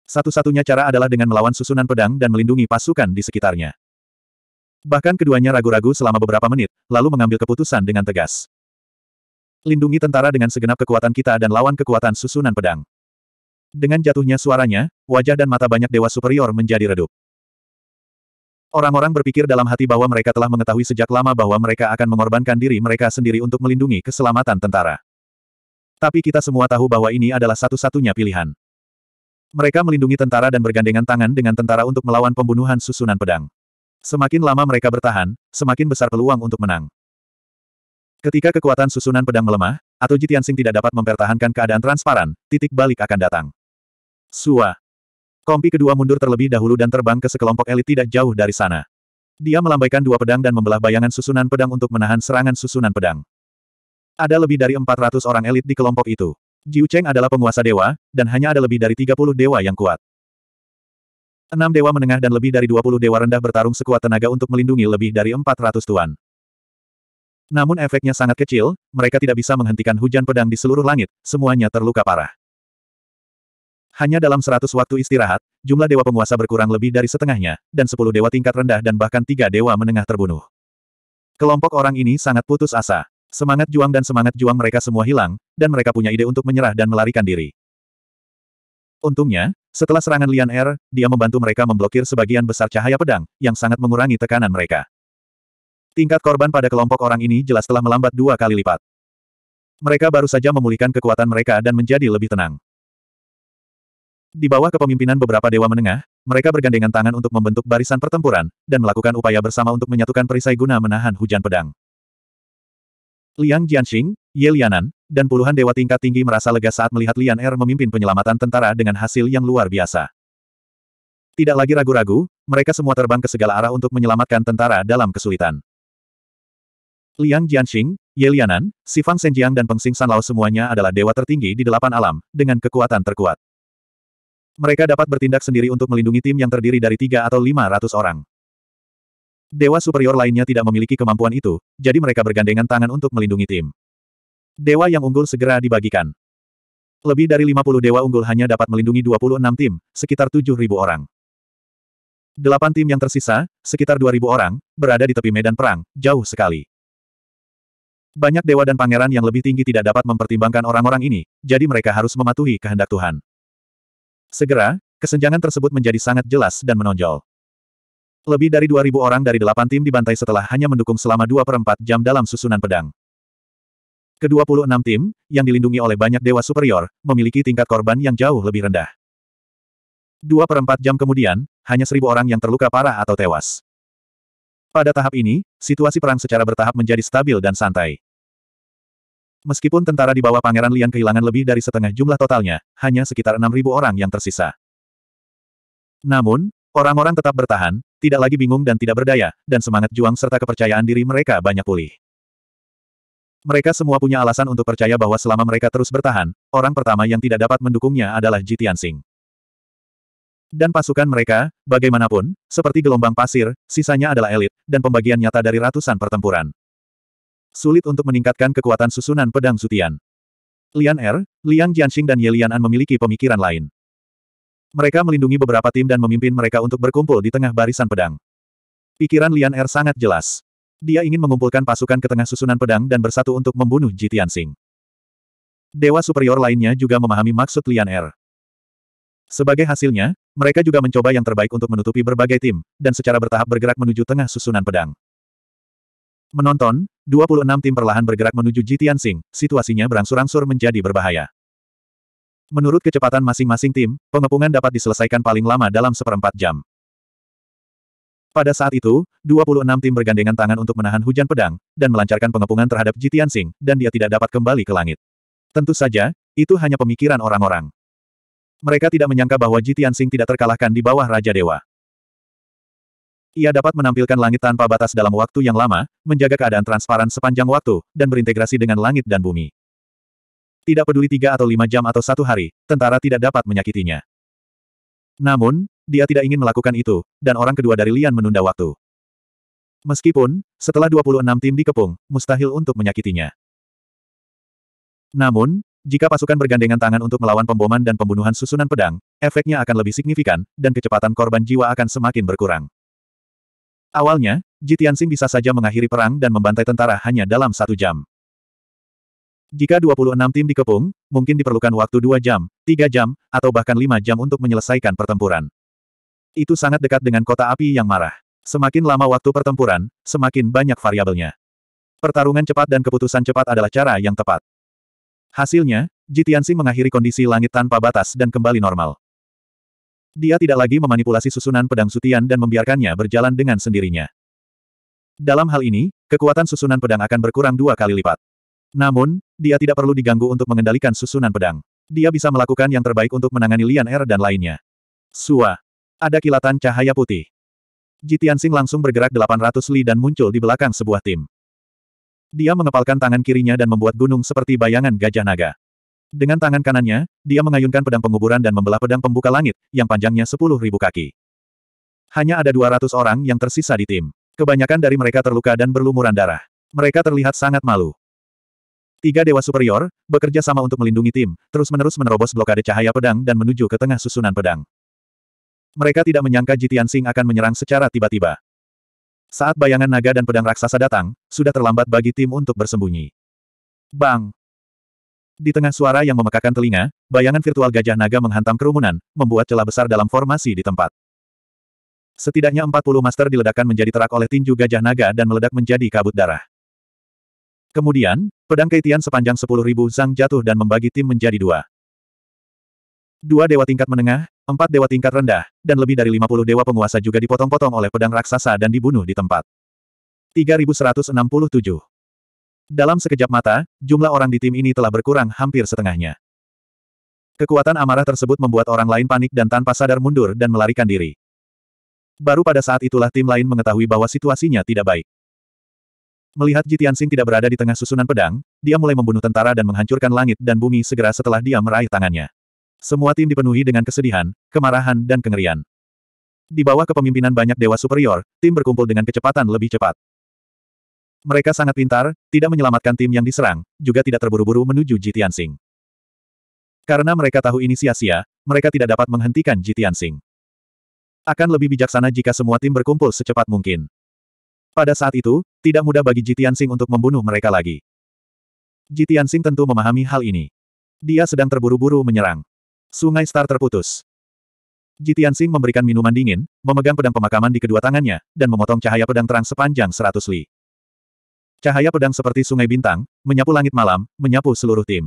Satu-satunya cara adalah dengan melawan susunan pedang dan melindungi pasukan di sekitarnya. Bahkan keduanya ragu-ragu selama beberapa menit, lalu mengambil keputusan dengan tegas. Lindungi tentara dengan segenap kekuatan kita dan lawan kekuatan susunan pedang. Dengan jatuhnya suaranya, wajah dan mata banyak dewa superior menjadi redup. Orang-orang berpikir dalam hati bahwa mereka telah mengetahui sejak lama bahwa mereka akan mengorbankan diri mereka sendiri untuk melindungi keselamatan tentara. Tapi kita semua tahu bahwa ini adalah satu-satunya pilihan. Mereka melindungi tentara dan bergandengan tangan dengan tentara untuk melawan pembunuhan susunan pedang. Semakin lama mereka bertahan, semakin besar peluang untuk menang. Ketika kekuatan susunan pedang melemah, atau Jitiansing tidak dapat mempertahankan keadaan transparan, titik balik akan datang. Sua. Kompi kedua mundur terlebih dahulu dan terbang ke sekelompok elit tidak jauh dari sana. Dia melambaikan dua pedang dan membelah bayangan susunan pedang untuk menahan serangan susunan pedang. Ada lebih dari 400 orang elit di kelompok itu. Jiu Cheng adalah penguasa dewa, dan hanya ada lebih dari 30 dewa yang kuat. Enam dewa menengah dan lebih dari 20 dewa rendah bertarung sekuat tenaga untuk melindungi lebih dari 400 tuan. Namun efeknya sangat kecil, mereka tidak bisa menghentikan hujan pedang di seluruh langit, semuanya terluka parah. Hanya dalam seratus waktu istirahat, jumlah dewa penguasa berkurang lebih dari setengahnya, dan sepuluh dewa tingkat rendah dan bahkan tiga dewa menengah terbunuh. Kelompok orang ini sangat putus asa. Semangat juang dan semangat juang mereka semua hilang, dan mereka punya ide untuk menyerah dan melarikan diri. Untungnya, setelah serangan Lian Air, er, dia membantu mereka memblokir sebagian besar cahaya pedang, yang sangat mengurangi tekanan mereka. Tingkat korban pada kelompok orang ini jelas telah melambat dua kali lipat. Mereka baru saja memulihkan kekuatan mereka dan menjadi lebih tenang. Di bawah kepemimpinan beberapa dewa menengah, mereka bergandengan tangan untuk membentuk barisan pertempuran, dan melakukan upaya bersama untuk menyatukan perisai guna menahan hujan pedang. Liang Jianxing, Ye Lianan, dan puluhan dewa tingkat tinggi merasa lega saat melihat Lian Er memimpin penyelamatan tentara dengan hasil yang luar biasa. Tidak lagi ragu-ragu, mereka semua terbang ke segala arah untuk menyelamatkan tentara dalam kesulitan. Liang Jianxing, Ye Lianan, Si Fang Senjiang dan Peng Sing Lao semuanya adalah dewa tertinggi di delapan alam, dengan kekuatan terkuat. Mereka dapat bertindak sendiri untuk melindungi tim yang terdiri dari tiga atau lima ratus orang. Dewa superior lainnya tidak memiliki kemampuan itu, jadi mereka bergandengan tangan untuk melindungi tim. Dewa yang unggul segera dibagikan. Lebih dari 50 dewa unggul hanya dapat melindungi 26 tim, sekitar 7.000 orang. Delapan tim yang tersisa, sekitar 2.000 orang, berada di tepi medan perang, jauh sekali. Banyak dewa dan pangeran yang lebih tinggi tidak dapat mempertimbangkan orang-orang ini, jadi mereka harus mematuhi kehendak Tuhan. Segera, kesenjangan tersebut menjadi sangat jelas dan menonjol. Lebih dari 2.000 orang dari delapan tim dibantai setelah hanya mendukung selama dua perempat jam dalam susunan pedang. Ke-26 tim, yang dilindungi oleh banyak dewa superior, memiliki tingkat korban yang jauh lebih rendah. Dua perempat jam kemudian, hanya seribu orang yang terluka parah atau tewas. Pada tahap ini, situasi perang secara bertahap menjadi stabil dan santai. Meskipun tentara di bawah Pangeran Lian kehilangan lebih dari setengah jumlah totalnya, hanya sekitar 6.000 orang yang tersisa. Namun, orang-orang tetap bertahan, tidak lagi bingung dan tidak berdaya, dan semangat juang serta kepercayaan diri mereka banyak pulih. Mereka semua punya alasan untuk percaya bahwa selama mereka terus bertahan, orang pertama yang tidak dapat mendukungnya adalah Jitian Sing. Dan pasukan mereka, bagaimanapun, seperti gelombang pasir, sisanya adalah elit, dan pembagian nyata dari ratusan pertempuran. Sulit untuk meningkatkan kekuatan susunan pedang Zutian. Lian Er, Liang Jianxing dan Ye Lian An memiliki pemikiran lain. Mereka melindungi beberapa tim dan memimpin mereka untuk berkumpul di tengah barisan pedang. Pikiran Lian Er sangat jelas. Dia ingin mengumpulkan pasukan ke tengah susunan pedang dan bersatu untuk membunuh Jitian Tianxing. Dewa superior lainnya juga memahami maksud Lian Er. Sebagai hasilnya, mereka juga mencoba yang terbaik untuk menutupi berbagai tim, dan secara bertahap bergerak menuju tengah susunan pedang. Menonton, 26 tim perlahan bergerak menuju Jitian Sing, situasinya berangsur-angsur menjadi berbahaya. Menurut kecepatan masing-masing tim, pengepungan dapat diselesaikan paling lama dalam seperempat jam. Pada saat itu, 26 tim bergandengan tangan untuk menahan hujan pedang, dan melancarkan pengepungan terhadap Jitian Sing, dan dia tidak dapat kembali ke langit. Tentu saja, itu hanya pemikiran orang-orang. Mereka tidak menyangka bahwa Jitian Sing tidak terkalahkan di bawah Raja Dewa. Ia dapat menampilkan langit tanpa batas dalam waktu yang lama, menjaga keadaan transparan sepanjang waktu, dan berintegrasi dengan langit dan bumi. Tidak peduli tiga atau lima jam atau satu hari, tentara tidak dapat menyakitinya. Namun, dia tidak ingin melakukan itu, dan orang kedua dari Lian menunda waktu. Meskipun, setelah 26 tim dikepung, mustahil untuk menyakitinya. Namun, jika pasukan bergandengan tangan untuk melawan pemboman dan pembunuhan susunan pedang, efeknya akan lebih signifikan, dan kecepatan korban jiwa akan semakin berkurang. Awalnya, Jitian Jitiansing bisa saja mengakhiri perang dan membantai tentara hanya dalam satu jam. Jika 26 tim dikepung, mungkin diperlukan waktu 2 jam, 3 jam, atau bahkan 5 jam untuk menyelesaikan pertempuran. Itu sangat dekat dengan kota api yang marah. Semakin lama waktu pertempuran, semakin banyak variabelnya. Pertarungan cepat dan keputusan cepat adalah cara yang tepat. Hasilnya, Jitiansi mengakhiri kondisi langit tanpa batas dan kembali normal. Dia tidak lagi memanipulasi susunan pedang sutian dan membiarkannya berjalan dengan sendirinya. Dalam hal ini, kekuatan susunan pedang akan berkurang dua kali lipat. Namun, dia tidak perlu diganggu untuk mengendalikan susunan pedang. Dia bisa melakukan yang terbaik untuk menangani Lian Er dan lainnya. Sua. Ada kilatan cahaya putih. Jitiansing langsung bergerak 800 li dan muncul di belakang sebuah tim. Dia mengepalkan tangan kirinya dan membuat gunung seperti bayangan gajah naga. Dengan tangan kanannya, dia mengayunkan pedang penguburan dan membelah pedang pembuka langit, yang panjangnya sepuluh ribu kaki. Hanya ada dua ratus orang yang tersisa di tim. Kebanyakan dari mereka terluka dan berlumuran darah. Mereka terlihat sangat malu. Tiga dewa superior, bekerja sama untuk melindungi tim, terus-menerus menerobos blokade cahaya pedang dan menuju ke tengah susunan pedang. Mereka tidak menyangka Jitian Sing akan menyerang secara tiba-tiba. Saat bayangan naga dan pedang raksasa datang, sudah terlambat bagi tim untuk bersembunyi. Bang! Di tengah suara yang memekakan telinga, bayangan virtual gajah naga menghantam kerumunan, membuat celah besar dalam formasi di tempat. Setidaknya 40 master diledakkan menjadi terak oleh tinju gajah naga dan meledak menjadi kabut darah. Kemudian, pedang keitian sepanjang 10.000 zang jatuh dan membagi tim menjadi dua. Dua dewa tingkat menengah, empat dewa tingkat rendah, dan lebih dari 50 dewa penguasa juga dipotong-potong oleh pedang raksasa dan dibunuh di tempat. 3167 Dalam sekejap mata, jumlah orang di tim ini telah berkurang hampir setengahnya. Kekuatan amarah tersebut membuat orang lain panik dan tanpa sadar mundur dan melarikan diri. Baru pada saat itulah tim lain mengetahui bahwa situasinya tidak baik. Melihat Jitian Sing tidak berada di tengah susunan pedang, dia mulai membunuh tentara dan menghancurkan langit dan bumi segera setelah dia meraih tangannya. Semua tim dipenuhi dengan kesedihan, kemarahan dan kengerian. Di bawah kepemimpinan banyak dewa superior, tim berkumpul dengan kecepatan lebih cepat. Mereka sangat pintar, tidak menyelamatkan tim yang diserang, juga tidak terburu-buru menuju Jitian Sing. Karena mereka tahu ini sia-sia, mereka tidak dapat menghentikan Jitian Sing. Akan lebih bijaksana jika semua tim berkumpul secepat mungkin. Pada saat itu, tidak mudah bagi Jitian Sing untuk membunuh mereka lagi. Jitian Sing tentu memahami hal ini. Dia sedang terburu-buru menyerang. Sungai Star terputus. Jitian Sing memberikan minuman dingin, memegang pedang pemakaman di kedua tangannya, dan memotong cahaya pedang terang sepanjang seratus li. Cahaya pedang seperti sungai bintang, menyapu langit malam, menyapu seluruh tim.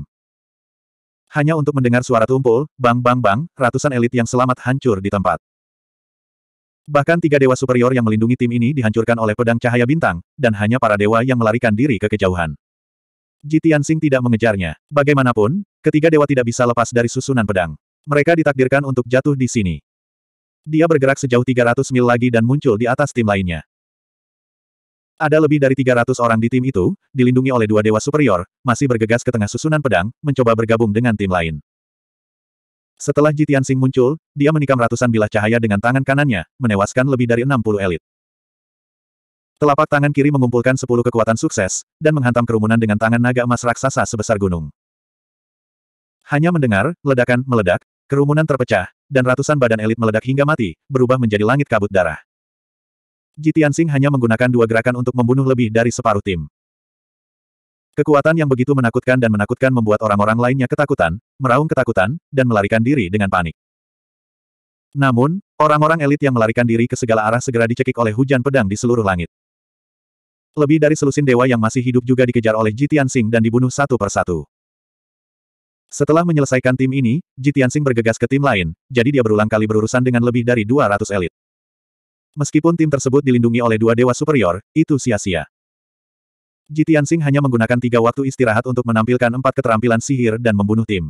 Hanya untuk mendengar suara tumpul, bang-bang-bang, ratusan elit yang selamat hancur di tempat. Bahkan tiga dewa superior yang melindungi tim ini dihancurkan oleh pedang cahaya bintang, dan hanya para dewa yang melarikan diri ke kejauhan. Ji Tianxing tidak mengejarnya. Bagaimanapun, ketiga dewa tidak bisa lepas dari susunan pedang. Mereka ditakdirkan untuk jatuh di sini. Dia bergerak sejauh 300 mil lagi dan muncul di atas tim lainnya. Ada lebih dari 300 orang di tim itu, dilindungi oleh dua dewa superior, masih bergegas ke tengah susunan pedang, mencoba bergabung dengan tim lain. Setelah Jitian Sing muncul, dia menikam ratusan bilah cahaya dengan tangan kanannya, menewaskan lebih dari 60 elit. Telapak tangan kiri mengumpulkan sepuluh kekuatan sukses, dan menghantam kerumunan dengan tangan naga emas raksasa sebesar gunung. Hanya mendengar, ledakan, meledak, kerumunan terpecah, dan ratusan badan elit meledak hingga mati, berubah menjadi langit kabut darah. Jitian Singh hanya menggunakan dua gerakan untuk membunuh lebih dari separuh tim. Kekuatan yang begitu menakutkan dan menakutkan membuat orang-orang lainnya ketakutan, meraung ketakutan, dan melarikan diri dengan panik. Namun, orang-orang elit yang melarikan diri ke segala arah segera dicekik oleh hujan pedang di seluruh langit. Lebih dari selusin dewa yang masih hidup juga dikejar oleh Jitian Sing dan dibunuh satu persatu. Setelah menyelesaikan tim ini, Jitian Sing bergegas ke tim lain, jadi dia berulang kali berurusan dengan lebih dari 200 elit. Meskipun tim tersebut dilindungi oleh dua dewa superior, itu sia-sia. Jitian Sing hanya menggunakan tiga waktu istirahat untuk menampilkan empat keterampilan sihir dan membunuh tim.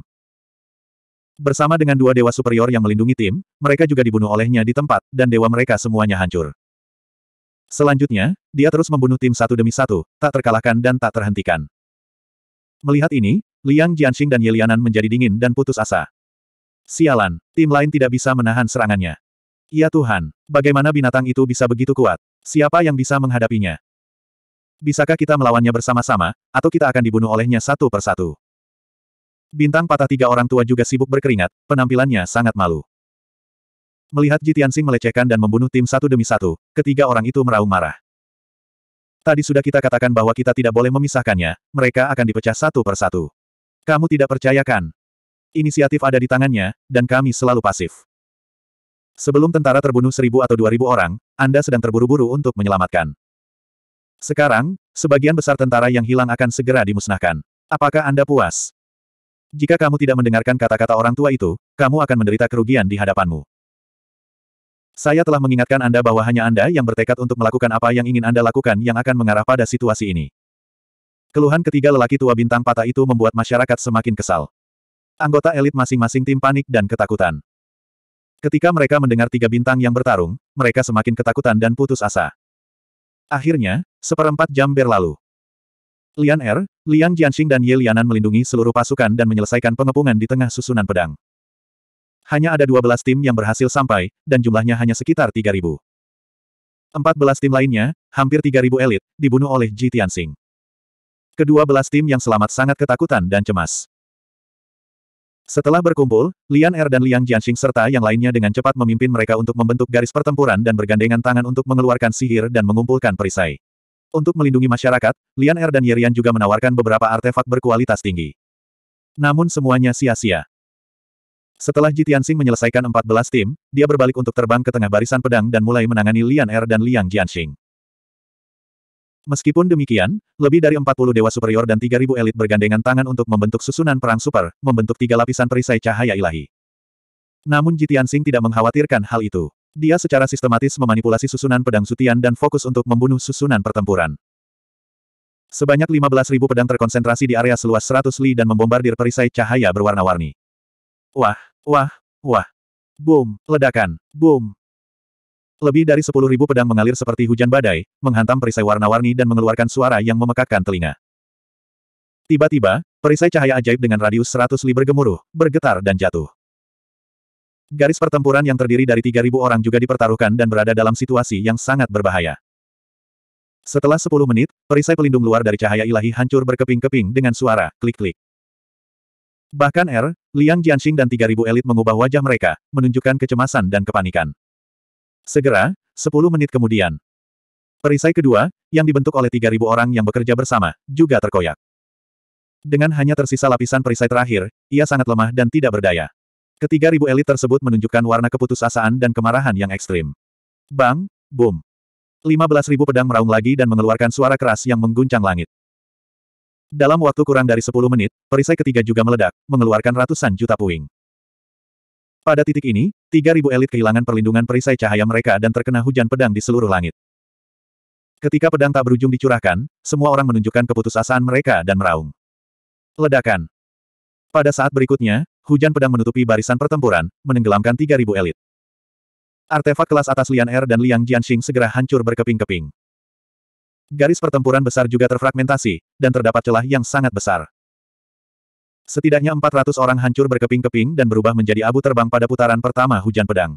Bersama dengan dua dewa superior yang melindungi tim, mereka juga dibunuh olehnya di tempat, dan dewa mereka semuanya hancur. Selanjutnya, dia terus membunuh tim satu demi satu, tak terkalahkan dan tak terhentikan. Melihat ini, Liang Jianxing dan Yelianan menjadi dingin dan putus asa. Sialan, tim lain tidak bisa menahan serangannya. Ya Tuhan, bagaimana binatang itu bisa begitu kuat? Siapa yang bisa menghadapinya? Bisakah kita melawannya bersama-sama, atau kita akan dibunuh olehnya satu persatu? Bintang patah tiga orang tua juga sibuk berkeringat, penampilannya sangat malu. Melihat Ji Tianxing melecehkan dan membunuh tim satu demi satu, ketiga orang itu meraung marah. Tadi sudah kita katakan bahwa kita tidak boleh memisahkannya, mereka akan dipecah satu per satu. Kamu tidak percayakan. Inisiatif ada di tangannya, dan kami selalu pasif. Sebelum tentara terbunuh seribu atau dua ribu orang, Anda sedang terburu-buru untuk menyelamatkan. Sekarang, sebagian besar tentara yang hilang akan segera dimusnahkan. Apakah Anda puas? Jika kamu tidak mendengarkan kata-kata orang tua itu, kamu akan menderita kerugian di hadapanmu. Saya telah mengingatkan Anda bahwa hanya Anda yang bertekad untuk melakukan apa yang ingin Anda lakukan yang akan mengarah pada situasi ini. Keluhan ketiga lelaki tua bintang patah itu membuat masyarakat semakin kesal. Anggota elit masing-masing tim panik dan ketakutan. Ketika mereka mendengar tiga bintang yang bertarung, mereka semakin ketakutan dan putus asa. Akhirnya, seperempat jam berlalu. Lian Er, Liang Jianxing dan Ye Lianan melindungi seluruh pasukan dan menyelesaikan pengepungan di tengah susunan pedang. Hanya ada 12 tim yang berhasil sampai, dan jumlahnya hanya sekitar 3.000. 14 tim lainnya, hampir 3.000 elit, dibunuh oleh Ji Tianxing. Kedua belas tim yang selamat sangat ketakutan dan cemas. Setelah berkumpul, Lian Er dan Liang Jianxing serta yang lainnya dengan cepat memimpin mereka untuk membentuk garis pertempuran dan bergandengan tangan untuk mengeluarkan sihir dan mengumpulkan perisai. Untuk melindungi masyarakat, Lian Er dan Yerian juga menawarkan beberapa artefak berkualitas tinggi. Namun semuanya sia-sia. Setelah Jitiansing menyelesaikan 14 tim, dia berbalik untuk terbang ke tengah barisan pedang dan mulai menangani Lian Er dan Liang Jianxing. Meskipun demikian, lebih dari 40 dewa superior dan 3.000 elit bergandengan tangan untuk membentuk susunan perang super, membentuk tiga lapisan perisai cahaya ilahi. Namun Jitiansing tidak mengkhawatirkan hal itu. Dia secara sistematis memanipulasi susunan pedang sutian dan fokus untuk membunuh susunan pertempuran. Sebanyak 15.000 pedang terkonsentrasi di area seluas 100 li dan membombardir perisai cahaya berwarna-warni. Wah, wah, wah. Boom, ledakan, boom. Lebih dari sepuluh ribu pedang mengalir seperti hujan badai, menghantam perisai warna-warni dan mengeluarkan suara yang memekakkan telinga. Tiba-tiba, perisai cahaya ajaib dengan radius seratus li bergemuruh, bergetar dan jatuh. Garis pertempuran yang terdiri dari tiga ribu orang juga dipertaruhkan dan berada dalam situasi yang sangat berbahaya. Setelah sepuluh menit, perisai pelindung luar dari cahaya ilahi hancur berkeping-keping dengan suara klik-klik. Bahkan Er, Liang Jianxing dan 3.000 elit mengubah wajah mereka, menunjukkan kecemasan dan kepanikan. Segera, 10 menit kemudian. Perisai kedua, yang dibentuk oleh 3.000 orang yang bekerja bersama, juga terkoyak. Dengan hanya tersisa lapisan perisai terakhir, ia sangat lemah dan tidak berdaya. Ketiga ribu elit tersebut menunjukkan warna keputusasaan dan kemarahan yang ekstrim. Bang, boom. 15.000 pedang meraung lagi dan mengeluarkan suara keras yang mengguncang langit. Dalam waktu kurang dari 10 menit, perisai ketiga juga meledak, mengeluarkan ratusan juta puing. Pada titik ini, 3.000 elit kehilangan perlindungan perisai cahaya mereka dan terkena hujan pedang di seluruh langit. Ketika pedang tak berujung dicurahkan, semua orang menunjukkan keputusasaan mereka dan meraung. Ledakan. Pada saat berikutnya, hujan pedang menutupi barisan pertempuran, menenggelamkan 3.000 elit. Artefak kelas atas Lian Er dan Liang Jianxing segera hancur berkeping-keping garis pertempuran besar juga terfragmentasi, dan terdapat celah yang sangat besar. Setidaknya 400 orang hancur berkeping-keping dan berubah menjadi abu terbang pada putaran pertama hujan pedang.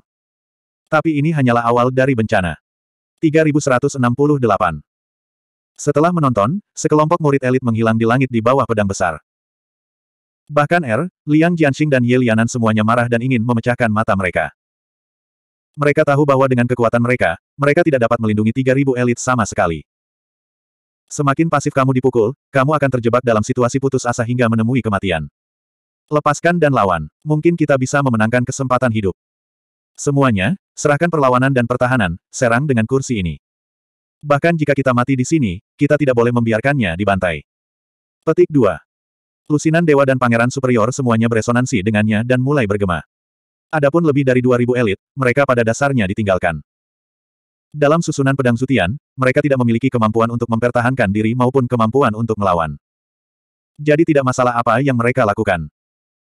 Tapi ini hanyalah awal dari bencana. 3168 Setelah menonton, sekelompok murid elit menghilang di langit di bawah pedang besar. Bahkan Er, Liang Jianxing dan Ye Lianan semuanya marah dan ingin memecahkan mata mereka. Mereka tahu bahwa dengan kekuatan mereka, mereka tidak dapat melindungi 3.000 elit sama sekali. Semakin pasif kamu dipukul, kamu akan terjebak dalam situasi putus asa hingga menemui kematian. Lepaskan dan lawan. Mungkin kita bisa memenangkan kesempatan hidup. Semuanya, serahkan perlawanan dan pertahanan, serang dengan kursi ini. Bahkan jika kita mati di sini, kita tidak boleh membiarkannya dibantai. Petik 2. Lusinan dewa dan pangeran superior semuanya beresonansi dengannya dan mulai bergema. Adapun lebih dari 2000 elit, mereka pada dasarnya ditinggalkan. Dalam susunan pedang Zutian, mereka tidak memiliki kemampuan untuk mempertahankan diri maupun kemampuan untuk melawan. Jadi tidak masalah apa yang mereka lakukan.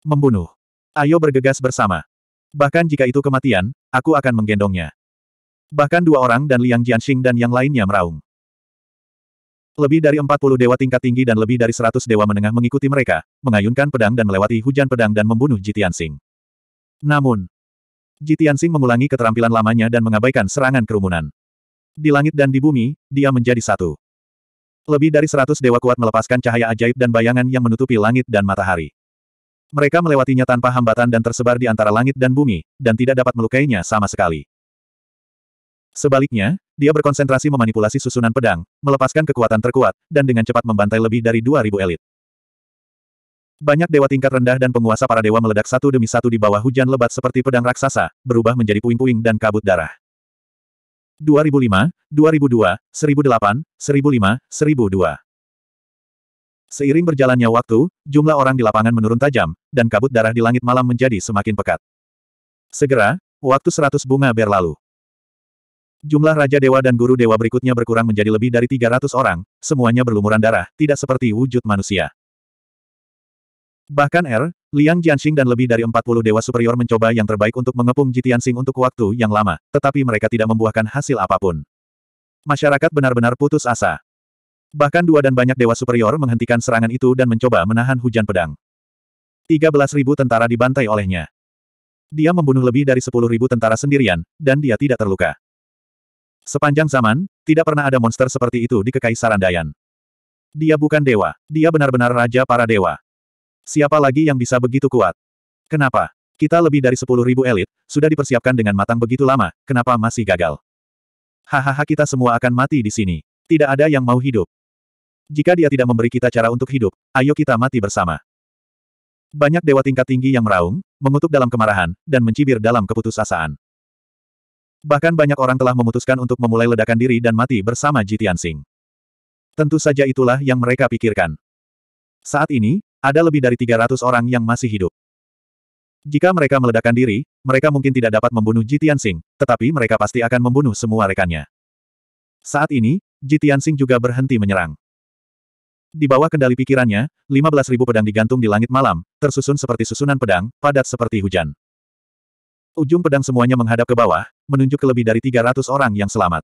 Membunuh. Ayo bergegas bersama. Bahkan jika itu kematian, aku akan menggendongnya. Bahkan dua orang dan Liang Jianxing dan yang lainnya meraung. Lebih dari 40 dewa tingkat tinggi dan lebih dari 100 dewa menengah mengikuti mereka, mengayunkan pedang dan melewati hujan pedang dan membunuh Jitiansing. Namun, Jitiansing mengulangi keterampilan lamanya dan mengabaikan serangan kerumunan. Di langit dan di bumi, dia menjadi satu. Lebih dari seratus dewa kuat melepaskan cahaya ajaib dan bayangan yang menutupi langit dan matahari. Mereka melewatinya tanpa hambatan dan tersebar di antara langit dan bumi, dan tidak dapat melukainya sama sekali. Sebaliknya, dia berkonsentrasi memanipulasi susunan pedang, melepaskan kekuatan terkuat, dan dengan cepat membantai lebih dari 2.000 elit. Banyak dewa tingkat rendah dan penguasa para dewa meledak satu demi satu di bawah hujan lebat seperti pedang raksasa, berubah menjadi puing-puing dan kabut darah. 2005, 2002, 1008, 1005, 1002. Seiring berjalannya waktu, jumlah orang di lapangan menurun tajam, dan kabut darah di langit malam menjadi semakin pekat. Segera, waktu seratus bunga berlalu. Jumlah Raja Dewa dan Guru Dewa berikutnya berkurang menjadi lebih dari 300 orang, semuanya berlumuran darah, tidak seperti wujud manusia. Bahkan R, Liang Jianxing dan lebih dari 40 dewa superior mencoba yang terbaik untuk mengepung Jitianxing untuk waktu yang lama, tetapi mereka tidak membuahkan hasil apapun. Masyarakat benar-benar putus asa. Bahkan dua dan banyak dewa superior menghentikan serangan itu dan mencoba menahan hujan pedang. 13.000 tentara dibantai olehnya. Dia membunuh lebih dari 10.000 tentara sendirian, dan dia tidak terluka. Sepanjang zaman, tidak pernah ada monster seperti itu di Kekaisaran Dayan. Dia bukan dewa, dia benar-benar raja para dewa. Siapa lagi yang bisa begitu kuat? Kenapa? Kita lebih dari sepuluh ribu elit, sudah dipersiapkan dengan matang begitu lama, kenapa masih gagal? Hahaha kita semua akan mati di sini. Tidak ada yang mau hidup. Jika dia tidak memberi kita cara untuk hidup, ayo kita mati bersama. Banyak dewa tingkat tinggi yang meraung, mengutuk dalam kemarahan, dan mencibir dalam keputusasaan. Bahkan banyak orang telah memutuskan untuk memulai ledakan diri dan mati bersama Jitian Singh. Tentu saja itulah yang mereka pikirkan. Saat ini, ada lebih dari 300 orang yang masih hidup. Jika mereka meledakkan diri, mereka mungkin tidak dapat membunuh Jitian Singh, tetapi mereka pasti akan membunuh semua rekannya. Saat ini, Jitian Singh juga berhenti menyerang. Di bawah kendali pikirannya, 15.000 pedang digantung di langit malam, tersusun seperti susunan pedang, padat seperti hujan. Ujung pedang semuanya menghadap ke bawah, menunjuk ke lebih dari 300 orang yang selamat.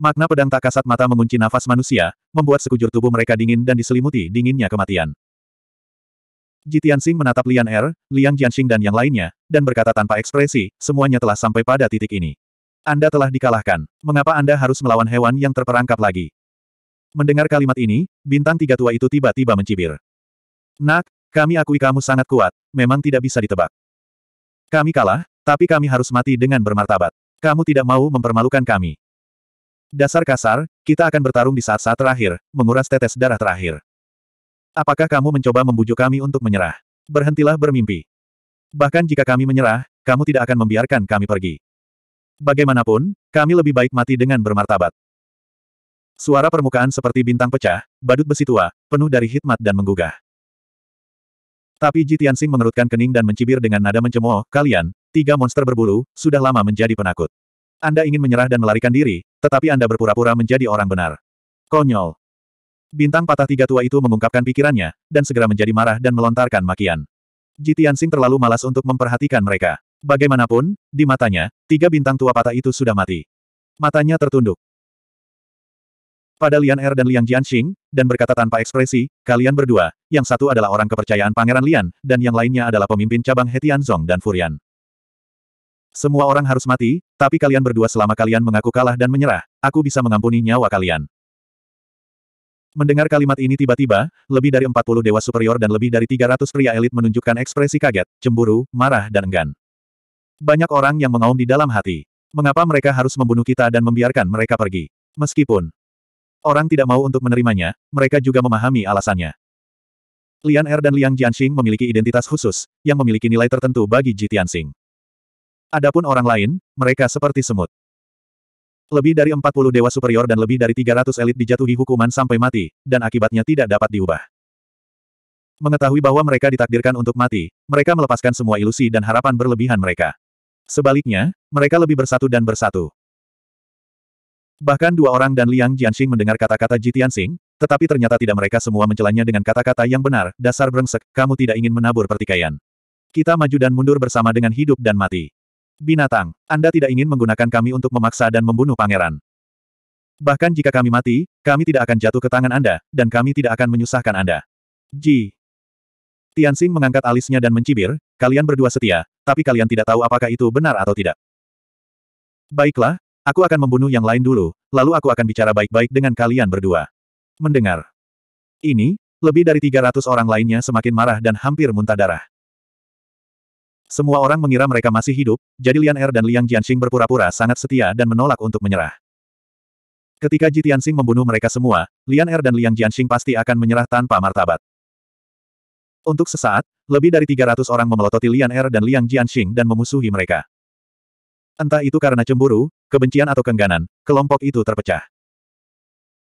Makna pedang tak kasat mata mengunci nafas manusia, membuat sekujur tubuh mereka dingin dan diselimuti dinginnya kematian. Jitian Tianxing menatap Lian Er, Liang Jianxing dan yang lainnya, dan berkata tanpa ekspresi, semuanya telah sampai pada titik ini. Anda telah dikalahkan. Mengapa Anda harus melawan hewan yang terperangkap lagi? Mendengar kalimat ini, bintang tiga tua itu tiba-tiba mencibir. Nak, kami akui kamu sangat kuat, memang tidak bisa ditebak. Kami kalah, tapi kami harus mati dengan bermartabat. Kamu tidak mau mempermalukan kami. Dasar kasar, kita akan bertarung di saat-saat terakhir, menguras tetes darah terakhir. Apakah kamu mencoba membujuk kami untuk menyerah? Berhentilah bermimpi. Bahkan jika kami menyerah, kamu tidak akan membiarkan kami pergi. Bagaimanapun, kami lebih baik mati dengan bermartabat. Suara permukaan seperti bintang pecah, badut besi tua, penuh dari hikmat dan menggugah. Tapi Ji Tianxing mengerutkan kening dan mencibir dengan nada mencemooh, kalian, tiga monster berbulu, sudah lama menjadi penakut. Anda ingin menyerah dan melarikan diri, tetapi Anda berpura-pura menjadi orang benar. Konyol. Bintang patah tiga tua itu mengungkapkan pikirannya, dan segera menjadi marah dan melontarkan makian. Jitian Sing terlalu malas untuk memperhatikan mereka. Bagaimanapun, di matanya, tiga bintang tua patah itu sudah mati. Matanya tertunduk. Pada Lian Er dan Liang Jianxing, dan berkata tanpa ekspresi, kalian berdua, yang satu adalah orang kepercayaan Pangeran Lian, dan yang lainnya adalah pemimpin cabang Hetian Zong dan Furian. Semua orang harus mati, tapi kalian berdua selama kalian mengaku kalah dan menyerah, aku bisa mengampuni nyawa kalian. Mendengar kalimat ini tiba-tiba, lebih dari 40 dewa superior dan lebih dari 300 pria elit menunjukkan ekspresi kaget, cemburu, marah dan enggan. Banyak orang yang mengaum di dalam hati. Mengapa mereka harus membunuh kita dan membiarkan mereka pergi? Meskipun orang tidak mau untuk menerimanya, mereka juga memahami alasannya. Lian Er dan Liang Jianxing memiliki identitas khusus, yang memiliki nilai tertentu bagi Ji Tianxing. Adapun orang lain, mereka seperti semut. Lebih dari 40 dewa superior dan lebih dari 300 elit dijatuhi hukuman sampai mati, dan akibatnya tidak dapat diubah. Mengetahui bahwa mereka ditakdirkan untuk mati, mereka melepaskan semua ilusi dan harapan berlebihan mereka. Sebaliknya, mereka lebih bersatu dan bersatu. Bahkan dua orang dan Liang Jianxing mendengar kata-kata Ji Tianxing, tetapi ternyata tidak mereka semua mencelanya dengan kata-kata yang benar, dasar brengsek, kamu tidak ingin menabur pertikaian. Kita maju dan mundur bersama dengan hidup dan mati. Binatang, Anda tidak ingin menggunakan kami untuk memaksa dan membunuh pangeran. Bahkan jika kami mati, kami tidak akan jatuh ke tangan Anda, dan kami tidak akan menyusahkan Anda. Ji. Tianxing mengangkat alisnya dan mencibir, kalian berdua setia, tapi kalian tidak tahu apakah itu benar atau tidak. Baiklah, aku akan membunuh yang lain dulu, lalu aku akan bicara baik-baik dengan kalian berdua. Mendengar. Ini, lebih dari 300 orang lainnya semakin marah dan hampir muntah darah. Semua orang mengira mereka masih hidup, jadi Lian Er dan Liang Jianxing berpura-pura sangat setia dan menolak untuk menyerah. Ketika Ji Tianxing membunuh mereka semua, Lian Er dan Liang Jianxing pasti akan menyerah tanpa martabat. Untuk sesaat, lebih dari 300 orang memelototi Lian Er dan Liang Jianxing dan memusuhi mereka. Entah itu karena cemburu, kebencian atau kengganan, kelompok itu terpecah.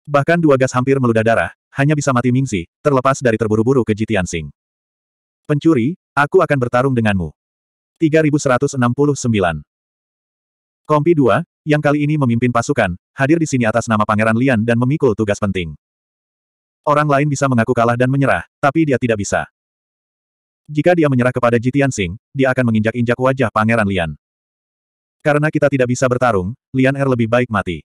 Bahkan dua gas hampir meludah darah, hanya bisa mati Mingzi, terlepas dari terburu-buru ke Ji Tianxing. Pencuri, aku akan bertarung denganmu. 3169. Kompi 2, yang kali ini memimpin pasukan, hadir di sini atas nama Pangeran Lian dan memikul tugas penting. Orang lain bisa mengaku kalah dan menyerah, tapi dia tidak bisa. Jika dia menyerah kepada Jitian Sing, dia akan menginjak-injak wajah Pangeran Lian. Karena kita tidak bisa bertarung, Lian Er lebih baik mati.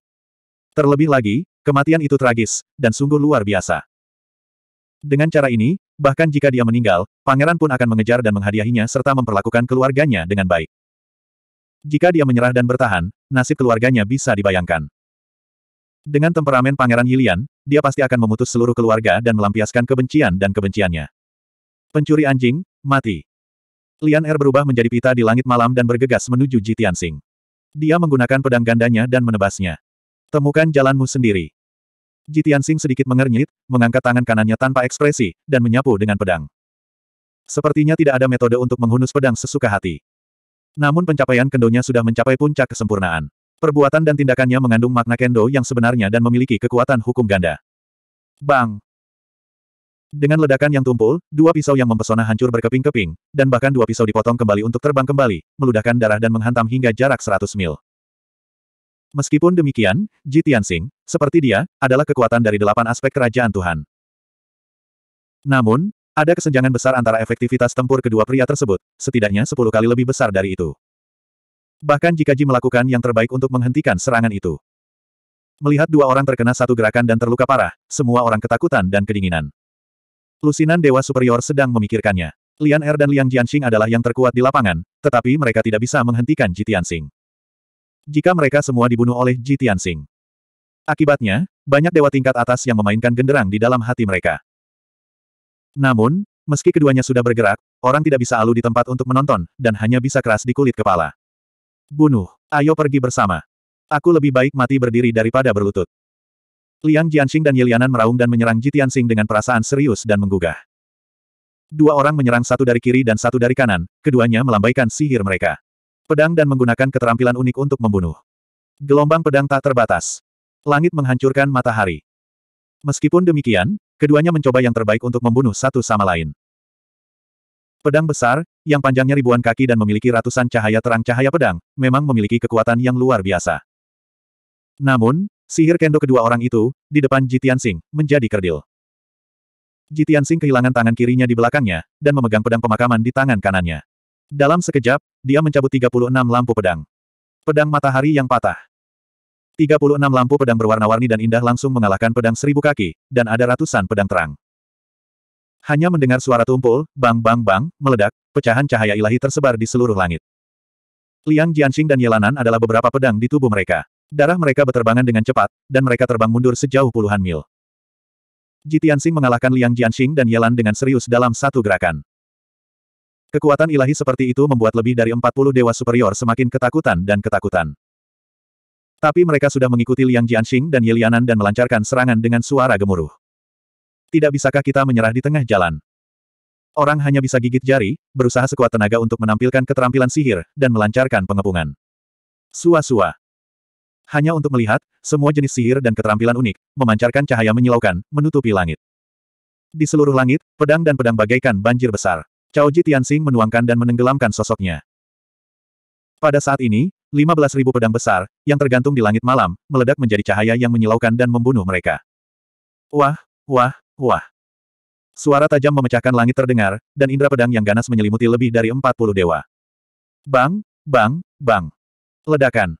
Terlebih lagi, kematian itu tragis, dan sungguh luar biasa. Dengan cara ini, bahkan jika dia meninggal, pangeran pun akan mengejar dan menghadiahinya serta memperlakukan keluarganya dengan baik. Jika dia menyerah dan bertahan, nasib keluarganya bisa dibayangkan. Dengan temperamen pangeran Yilian, dia pasti akan memutus seluruh keluarga dan melampiaskan kebencian dan kebenciannya. Pencuri anjing, mati. Lian Er berubah menjadi pita di langit malam dan bergegas menuju Sing. Dia menggunakan pedang gandanya dan menebasnya. Temukan jalanmu sendiri. Jitian Sing sedikit mengernyit, mengangkat tangan kanannya tanpa ekspresi, dan menyapu dengan pedang. Sepertinya tidak ada metode untuk menghunus pedang sesuka hati. Namun pencapaian kendonya sudah mencapai puncak kesempurnaan. Perbuatan dan tindakannya mengandung makna kendo yang sebenarnya dan memiliki kekuatan hukum ganda. Bang! Dengan ledakan yang tumpul, dua pisau yang mempesona hancur berkeping-keping, dan bahkan dua pisau dipotong kembali untuk terbang kembali, meludahkan darah dan menghantam hingga jarak 100 mil. Meskipun demikian, Ji Tianxing, seperti dia, adalah kekuatan dari delapan aspek kerajaan Tuhan. Namun, ada kesenjangan besar antara efektivitas tempur kedua pria tersebut, setidaknya sepuluh kali lebih besar dari itu. Bahkan jika Ji melakukan yang terbaik untuk menghentikan serangan itu. Melihat dua orang terkena satu gerakan dan terluka parah, semua orang ketakutan dan kedinginan. Lusinan Dewa Superior sedang memikirkannya. Lian Er dan Liang Jianxing adalah yang terkuat di lapangan, tetapi mereka tidak bisa menghentikan Ji Tianxing jika mereka semua dibunuh oleh Ji Tianxing. Akibatnya, banyak dewa tingkat atas yang memainkan genderang di dalam hati mereka. Namun, meski keduanya sudah bergerak, orang tidak bisa alu di tempat untuk menonton, dan hanya bisa keras di kulit kepala. Bunuh, ayo pergi bersama. Aku lebih baik mati berdiri daripada berlutut. Liang Jianxing dan Yelianan meraung dan menyerang Jitianxing dengan perasaan serius dan menggugah. Dua orang menyerang satu dari kiri dan satu dari kanan, keduanya melambaikan sihir mereka pedang dan menggunakan keterampilan unik untuk membunuh. Gelombang pedang tak terbatas. Langit menghancurkan matahari. Meskipun demikian, keduanya mencoba yang terbaik untuk membunuh satu sama lain. Pedang besar, yang panjangnya ribuan kaki dan memiliki ratusan cahaya terang cahaya pedang, memang memiliki kekuatan yang luar biasa. Namun, sihir kendo kedua orang itu, di depan Jitian Sing, menjadi kerdil. Jitian Sing kehilangan tangan kirinya di belakangnya, dan memegang pedang pemakaman di tangan kanannya. Dalam sekejap, dia mencabut 36 lampu pedang. Pedang matahari yang patah. 36 lampu pedang berwarna-warni dan indah langsung mengalahkan pedang seribu kaki, dan ada ratusan pedang terang. Hanya mendengar suara tumpul, bang-bang-bang, meledak, pecahan cahaya ilahi tersebar di seluruh langit. Liang Jianxing dan Yelanan adalah beberapa pedang di tubuh mereka. Darah mereka berterbangan dengan cepat, dan mereka terbang mundur sejauh puluhan mil. Jitiansing mengalahkan Liang Jianxing dan Yelan dengan serius dalam satu gerakan. Kekuatan ilahi seperti itu membuat lebih dari 40 dewa superior semakin ketakutan dan ketakutan. Tapi mereka sudah mengikuti Liang Jianxing dan Yilianan dan melancarkan serangan dengan suara gemuruh. Tidak bisakah kita menyerah di tengah jalan? Orang hanya bisa gigit jari, berusaha sekuat tenaga untuk menampilkan keterampilan sihir, dan melancarkan pengepungan. Sua-sua. Hanya untuk melihat, semua jenis sihir dan keterampilan unik, memancarkan cahaya menyilaukan, menutupi langit. Di seluruh langit, pedang dan pedang bagaikan banjir besar. Cao Ji Tianxing menuangkan dan menenggelamkan sosoknya. Pada saat ini, 15.000 pedang besar, yang tergantung di langit malam, meledak menjadi cahaya yang menyilaukan dan membunuh mereka. Wah, wah, wah. Suara tajam memecahkan langit terdengar, dan indera pedang yang ganas menyelimuti lebih dari 40 dewa. Bang, bang, bang. Ledakan.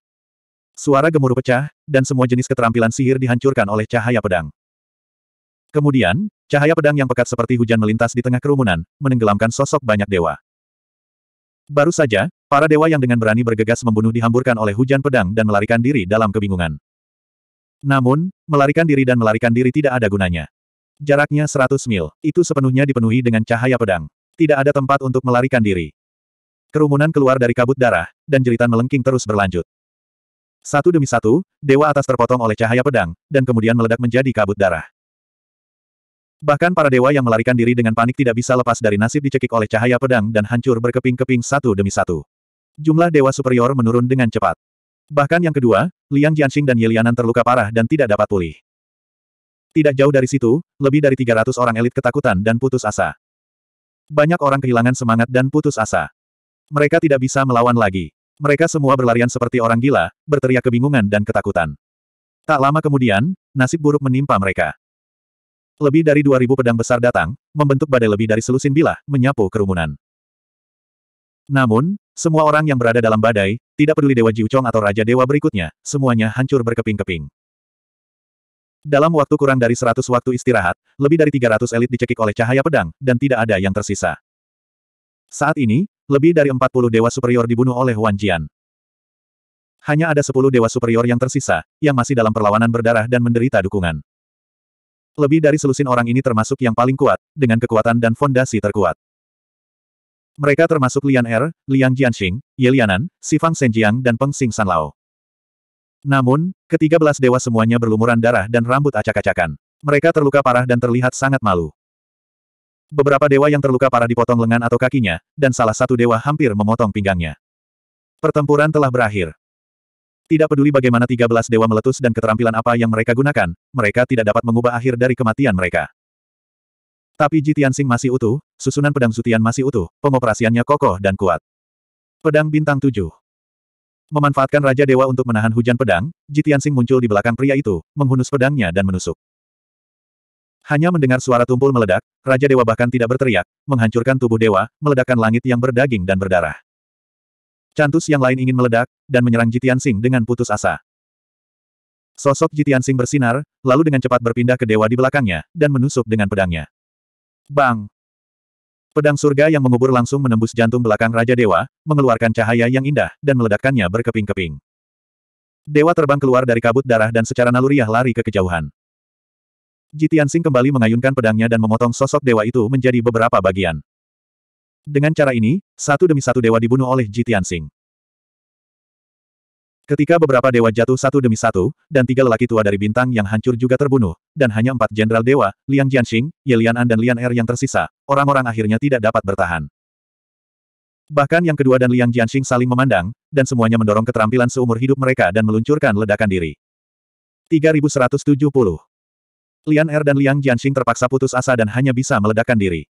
Suara gemuruh pecah, dan semua jenis keterampilan sihir dihancurkan oleh cahaya pedang. Kemudian, cahaya pedang yang pekat seperti hujan melintas di tengah kerumunan, menenggelamkan sosok banyak dewa. Baru saja, para dewa yang dengan berani bergegas membunuh dihamburkan oleh hujan pedang dan melarikan diri dalam kebingungan. Namun, melarikan diri dan melarikan diri tidak ada gunanya. Jaraknya 100 mil, itu sepenuhnya dipenuhi dengan cahaya pedang. Tidak ada tempat untuk melarikan diri. Kerumunan keluar dari kabut darah, dan jeritan melengking terus berlanjut. Satu demi satu, dewa atas terpotong oleh cahaya pedang, dan kemudian meledak menjadi kabut darah. Bahkan para dewa yang melarikan diri dengan panik tidak bisa lepas dari nasib dicekik oleh cahaya pedang dan hancur berkeping-keping satu demi satu. Jumlah dewa superior menurun dengan cepat. Bahkan yang kedua, Liang Jianxing dan Yelianan terluka parah dan tidak dapat pulih. Tidak jauh dari situ, lebih dari 300 orang elit ketakutan dan putus asa. Banyak orang kehilangan semangat dan putus asa. Mereka tidak bisa melawan lagi. Mereka semua berlarian seperti orang gila, berteriak kebingungan dan ketakutan. Tak lama kemudian, nasib buruk menimpa mereka. Lebih dari 2.000 pedang besar datang, membentuk badai lebih dari selusin bilah, menyapu kerumunan. Namun, semua orang yang berada dalam badai, tidak peduli Dewa Jiuchong atau Raja Dewa berikutnya, semuanya hancur berkeping-keping. Dalam waktu kurang dari 100 waktu istirahat, lebih dari 300 elit dicekik oleh cahaya pedang, dan tidak ada yang tersisa. Saat ini, lebih dari 40 dewa superior dibunuh oleh Wan Jian. Hanya ada 10 dewa superior yang tersisa, yang masih dalam perlawanan berdarah dan menderita dukungan. Lebih dari selusin orang ini termasuk yang paling kuat, dengan kekuatan dan fondasi terkuat. Mereka termasuk Lian Er, Liang Jianxing, Ye Lianan, Sifang Senjiang dan Peng Sing Sanlao. Namun, ketiga belas dewa semuanya berlumuran darah dan rambut acak-acakan. Mereka terluka parah dan terlihat sangat malu. Beberapa dewa yang terluka parah dipotong lengan atau kakinya, dan salah satu dewa hampir memotong pinggangnya. Pertempuran telah berakhir. Tidak peduli bagaimana 13 dewa meletus dan keterampilan apa yang mereka gunakan, mereka tidak dapat mengubah akhir dari kematian mereka. Tapi Jitiansing masih utuh, susunan pedang Zutian masih utuh, pengoperasiannya kokoh dan kuat. Pedang Bintang 7 Memanfaatkan Raja Dewa untuk menahan hujan pedang, Jitiansing muncul di belakang pria itu, menghunus pedangnya dan menusuk. Hanya mendengar suara tumpul meledak, Raja Dewa bahkan tidak berteriak, menghancurkan tubuh Dewa, meledakkan langit yang berdaging dan berdarah. Cantus yang lain ingin meledak, dan menyerang Jitian Sing dengan putus asa. Sosok Jitian Sing bersinar, lalu dengan cepat berpindah ke dewa di belakangnya, dan menusuk dengan pedangnya. Bang! Pedang surga yang mengubur langsung menembus jantung belakang Raja Dewa, mengeluarkan cahaya yang indah, dan meledakkannya berkeping-keping. Dewa terbang keluar dari kabut darah dan secara naluriah lari ke kejauhan. Jitian Sing kembali mengayunkan pedangnya dan memotong sosok dewa itu menjadi beberapa bagian. Dengan cara ini, satu demi satu dewa dibunuh oleh Ji Tianxing. Ketika beberapa dewa jatuh satu demi satu, dan tiga lelaki tua dari bintang yang hancur juga terbunuh, dan hanya empat jenderal dewa, Liang Jianxing, Ye Lianan dan Lian Er yang tersisa, orang-orang akhirnya tidak dapat bertahan. Bahkan yang kedua dan Liang Jianxing saling memandang, dan semuanya mendorong keterampilan seumur hidup mereka dan meluncurkan ledakan diri. 3170 Lian Er dan Liang Jianxing terpaksa putus asa dan hanya bisa meledakkan diri.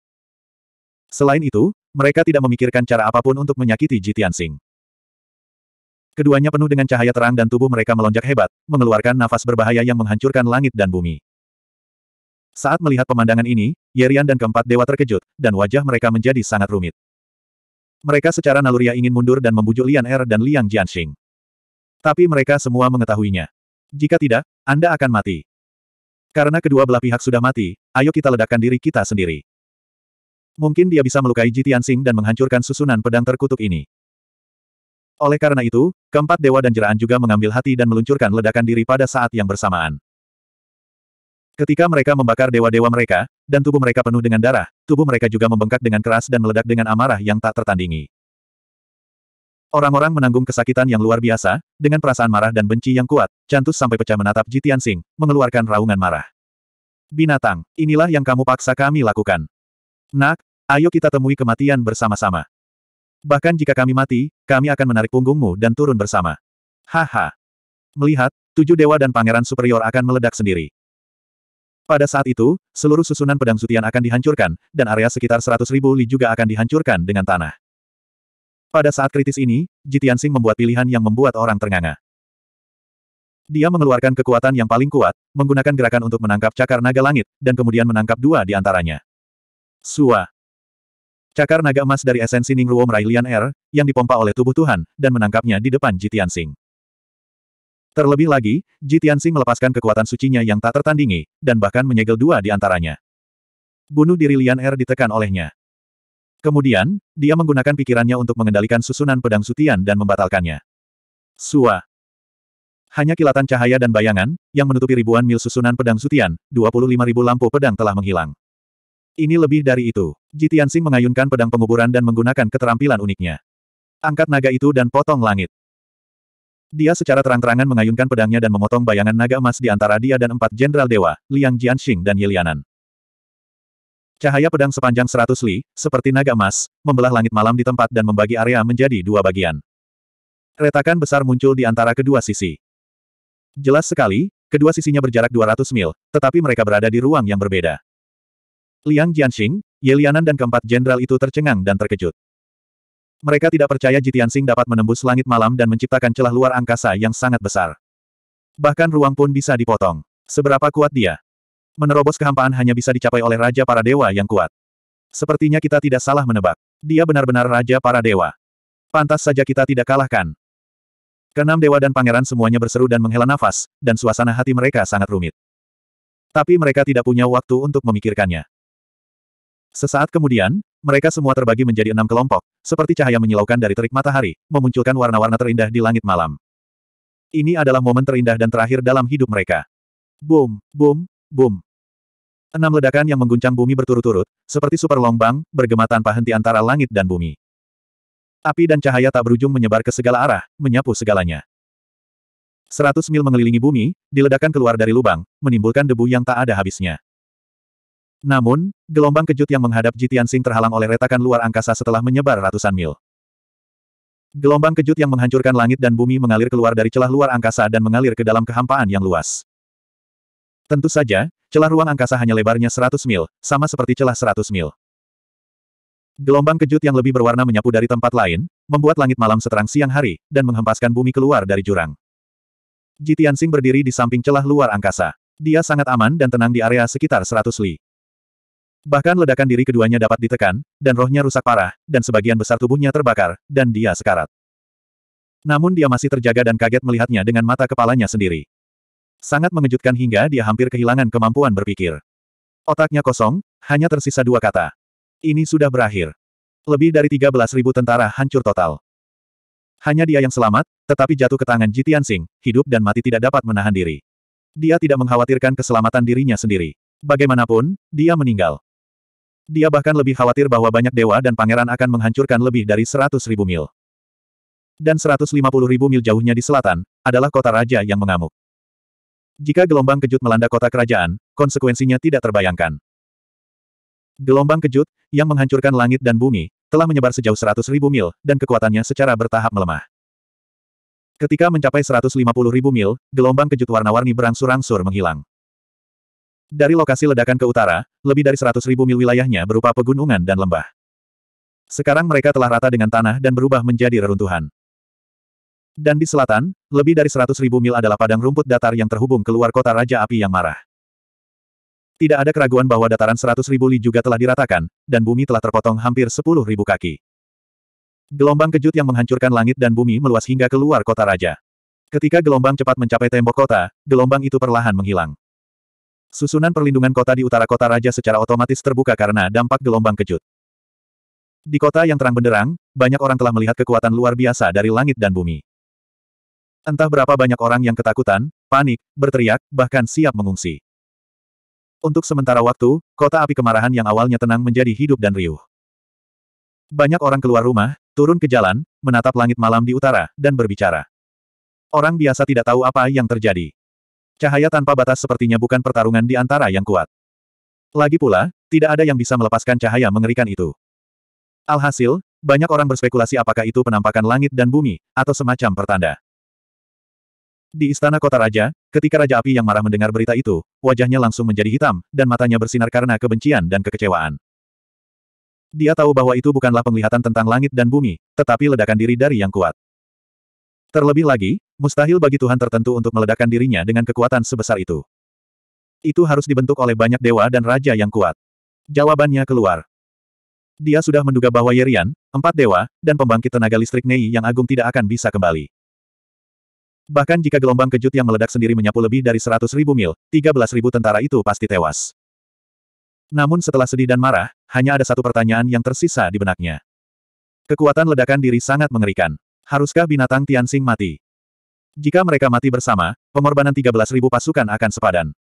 Selain itu, mereka tidak memikirkan cara apapun untuk menyakiti Ji Tianxing. Keduanya penuh dengan cahaya terang dan tubuh mereka melonjak hebat, mengeluarkan nafas berbahaya yang menghancurkan langit dan bumi. Saat melihat pemandangan ini, Yerian dan keempat dewa terkejut, dan wajah mereka menjadi sangat rumit. Mereka secara naluriah ingin mundur dan membujuk Lian Er dan Liang Jianxing. Tapi mereka semua mengetahuinya. Jika tidak, Anda akan mati. Karena kedua belah pihak sudah mati, ayo kita ledakan diri kita sendiri. Mungkin dia bisa melukai Jitian Tianxing dan menghancurkan susunan pedang terkutuk ini. Oleh karena itu, keempat dewa dan jeraan juga mengambil hati dan meluncurkan ledakan diri pada saat yang bersamaan. Ketika mereka membakar dewa-dewa mereka, dan tubuh mereka penuh dengan darah, tubuh mereka juga membengkak dengan keras dan meledak dengan amarah yang tak tertandingi. Orang-orang menanggung kesakitan yang luar biasa, dengan perasaan marah dan benci yang kuat, Cantus sampai pecah menatap Jitian Sing, mengeluarkan raungan marah. Binatang, inilah yang kamu paksa kami lakukan. Nak, Ayo kita temui kematian bersama-sama. Bahkan jika kami mati, kami akan menarik punggungmu dan turun bersama. Haha. Melihat, tujuh dewa dan pangeran superior akan meledak sendiri. Pada saat itu, seluruh susunan pedang Sutian akan dihancurkan, dan area sekitar seratus ribu li juga akan dihancurkan dengan tanah. Pada saat kritis ini, Jitian Sing membuat pilihan yang membuat orang ternganga. Dia mengeluarkan kekuatan yang paling kuat, menggunakan gerakan untuk menangkap cakar naga langit, dan kemudian menangkap dua di antaranya. Suah. Cakar naga emas dari esensi Ningluo meraih Lian Air, er, yang dipompa oleh tubuh Tuhan, dan menangkapnya di depan Jitian Sing. Terlebih lagi, Jitian Sing melepaskan kekuatan sucinya yang tak tertandingi, dan bahkan menyegel dua di antaranya. Bunuh diri Lian Er ditekan olehnya. Kemudian, dia menggunakan pikirannya untuk mengendalikan susunan pedang sutian dan membatalkannya. Sua. Hanya kilatan cahaya dan bayangan, yang menutupi ribuan mil susunan pedang sutian, 25.000 lampu pedang telah menghilang. Ini lebih dari itu. Jitiansing mengayunkan pedang penguburan dan menggunakan keterampilan uniknya. Angkat naga itu dan potong langit. Dia secara terang-terangan mengayunkan pedangnya dan memotong bayangan naga emas di antara dia dan empat jenderal dewa, Liang Jianxing dan Yilianan. Cahaya pedang sepanjang seratus li, seperti naga emas, membelah langit malam di tempat dan membagi area menjadi dua bagian. Retakan besar muncul di antara kedua sisi. Jelas sekali, kedua sisinya berjarak 200 mil, tetapi mereka berada di ruang yang berbeda. Liang Jianxing, Ye Lianan dan keempat jenderal itu tercengang dan terkejut. Mereka tidak percaya Ji Tianxing dapat menembus langit malam dan menciptakan celah luar angkasa yang sangat besar. Bahkan ruang pun bisa dipotong. Seberapa kuat dia? Menerobos kehampaan hanya bisa dicapai oleh Raja Para Dewa yang kuat. Sepertinya kita tidak salah menebak. Dia benar-benar Raja Para Dewa. Pantas saja kita tidak kalahkan. Kenam dewa dan pangeran semuanya berseru dan menghela nafas, dan suasana hati mereka sangat rumit. Tapi mereka tidak punya waktu untuk memikirkannya. Sesaat kemudian, mereka semua terbagi menjadi enam kelompok, seperti cahaya menyilaukan dari terik matahari, memunculkan warna-warna terindah di langit malam. Ini adalah momen terindah dan terakhir dalam hidup mereka. Boom, boom, boom. Enam ledakan yang mengguncang bumi berturut-turut, seperti super longbang, bergema tanpa henti antara langit dan bumi. Api dan cahaya tak berujung menyebar ke segala arah, menyapu segalanya. Seratus mil mengelilingi bumi, diledakan keluar dari lubang, menimbulkan debu yang tak ada habisnya. Namun, gelombang kejut yang menghadap Jitian Sing terhalang oleh retakan luar angkasa setelah menyebar ratusan mil. Gelombang kejut yang menghancurkan langit dan bumi mengalir keluar dari celah luar angkasa dan mengalir ke dalam kehampaan yang luas. Tentu saja, celah ruang angkasa hanya lebarnya 100 mil, sama seperti celah 100 mil. Gelombang kejut yang lebih berwarna menyapu dari tempat lain, membuat langit malam seterang siang hari, dan menghempaskan bumi keluar dari jurang. Jitian Sing berdiri di samping celah luar angkasa. Dia sangat aman dan tenang di area sekitar 100 li. Bahkan ledakan diri keduanya dapat ditekan, dan rohnya rusak parah, dan sebagian besar tubuhnya terbakar, dan dia sekarat. Namun dia masih terjaga dan kaget melihatnya dengan mata kepalanya sendiri. Sangat mengejutkan hingga dia hampir kehilangan kemampuan berpikir. Otaknya kosong, hanya tersisa dua kata. Ini sudah berakhir. Lebih dari ribu tentara hancur total. Hanya dia yang selamat, tetapi jatuh ke tangan Jitian Singh. hidup dan mati tidak dapat menahan diri. Dia tidak mengkhawatirkan keselamatan dirinya sendiri. Bagaimanapun, dia meninggal. Dia bahkan lebih khawatir bahwa banyak dewa dan pangeran akan menghancurkan lebih dari seratus ribu mil. Dan seratus lima puluh ribu mil jauhnya di selatan, adalah kota raja yang mengamuk. Jika gelombang kejut melanda kota kerajaan, konsekuensinya tidak terbayangkan. Gelombang kejut, yang menghancurkan langit dan bumi, telah menyebar sejauh seratus ribu mil, dan kekuatannya secara bertahap melemah. Ketika mencapai seratus lima puluh ribu mil, gelombang kejut warna-warni berangsur-angsur menghilang. Dari lokasi ledakan ke utara, lebih dari 100.000 ribu mil wilayahnya berupa pegunungan dan lembah. Sekarang mereka telah rata dengan tanah dan berubah menjadi reruntuhan. Dan di selatan, lebih dari 100.000 ribu mil adalah padang rumput datar yang terhubung keluar kota Raja Api yang marah. Tidak ada keraguan bahwa dataran seratus ribu li juga telah diratakan, dan bumi telah terpotong hampir sepuluh ribu kaki. Gelombang kejut yang menghancurkan langit dan bumi meluas hingga keluar kota Raja. Ketika gelombang cepat mencapai tembok kota, gelombang itu perlahan menghilang. Susunan perlindungan kota di utara kota raja secara otomatis terbuka karena dampak gelombang kejut. Di kota yang terang benderang, banyak orang telah melihat kekuatan luar biasa dari langit dan bumi. Entah berapa banyak orang yang ketakutan, panik, berteriak, bahkan siap mengungsi. Untuk sementara waktu, kota api kemarahan yang awalnya tenang menjadi hidup dan riuh. Banyak orang keluar rumah, turun ke jalan, menatap langit malam di utara, dan berbicara. Orang biasa tidak tahu apa yang terjadi. Cahaya tanpa batas sepertinya bukan pertarungan di antara yang kuat. Lagi pula, tidak ada yang bisa melepaskan cahaya mengerikan itu. Alhasil, banyak orang berspekulasi apakah itu penampakan langit dan bumi, atau semacam pertanda. Di istana kota raja, ketika Raja Api yang marah mendengar berita itu, wajahnya langsung menjadi hitam, dan matanya bersinar karena kebencian dan kekecewaan. Dia tahu bahwa itu bukanlah penglihatan tentang langit dan bumi, tetapi ledakan diri dari yang kuat. Terlebih lagi, Mustahil bagi Tuhan tertentu untuk meledakkan dirinya dengan kekuatan sebesar itu. Itu harus dibentuk oleh banyak dewa dan raja yang kuat. Jawabannya keluar. Dia sudah menduga bahwa Yerian, empat dewa, dan pembangkit tenaga listrik Nei yang agung tidak akan bisa kembali. Bahkan jika gelombang kejut yang meledak sendiri menyapu lebih dari seratus ribu mil, belas ribu tentara itu pasti tewas. Namun setelah sedih dan marah, hanya ada satu pertanyaan yang tersisa di benaknya. Kekuatan ledakan diri sangat mengerikan. Haruskah binatang Tianxing mati? Jika mereka mati bersama, pengorbanan 13.000 pasukan akan sepadan.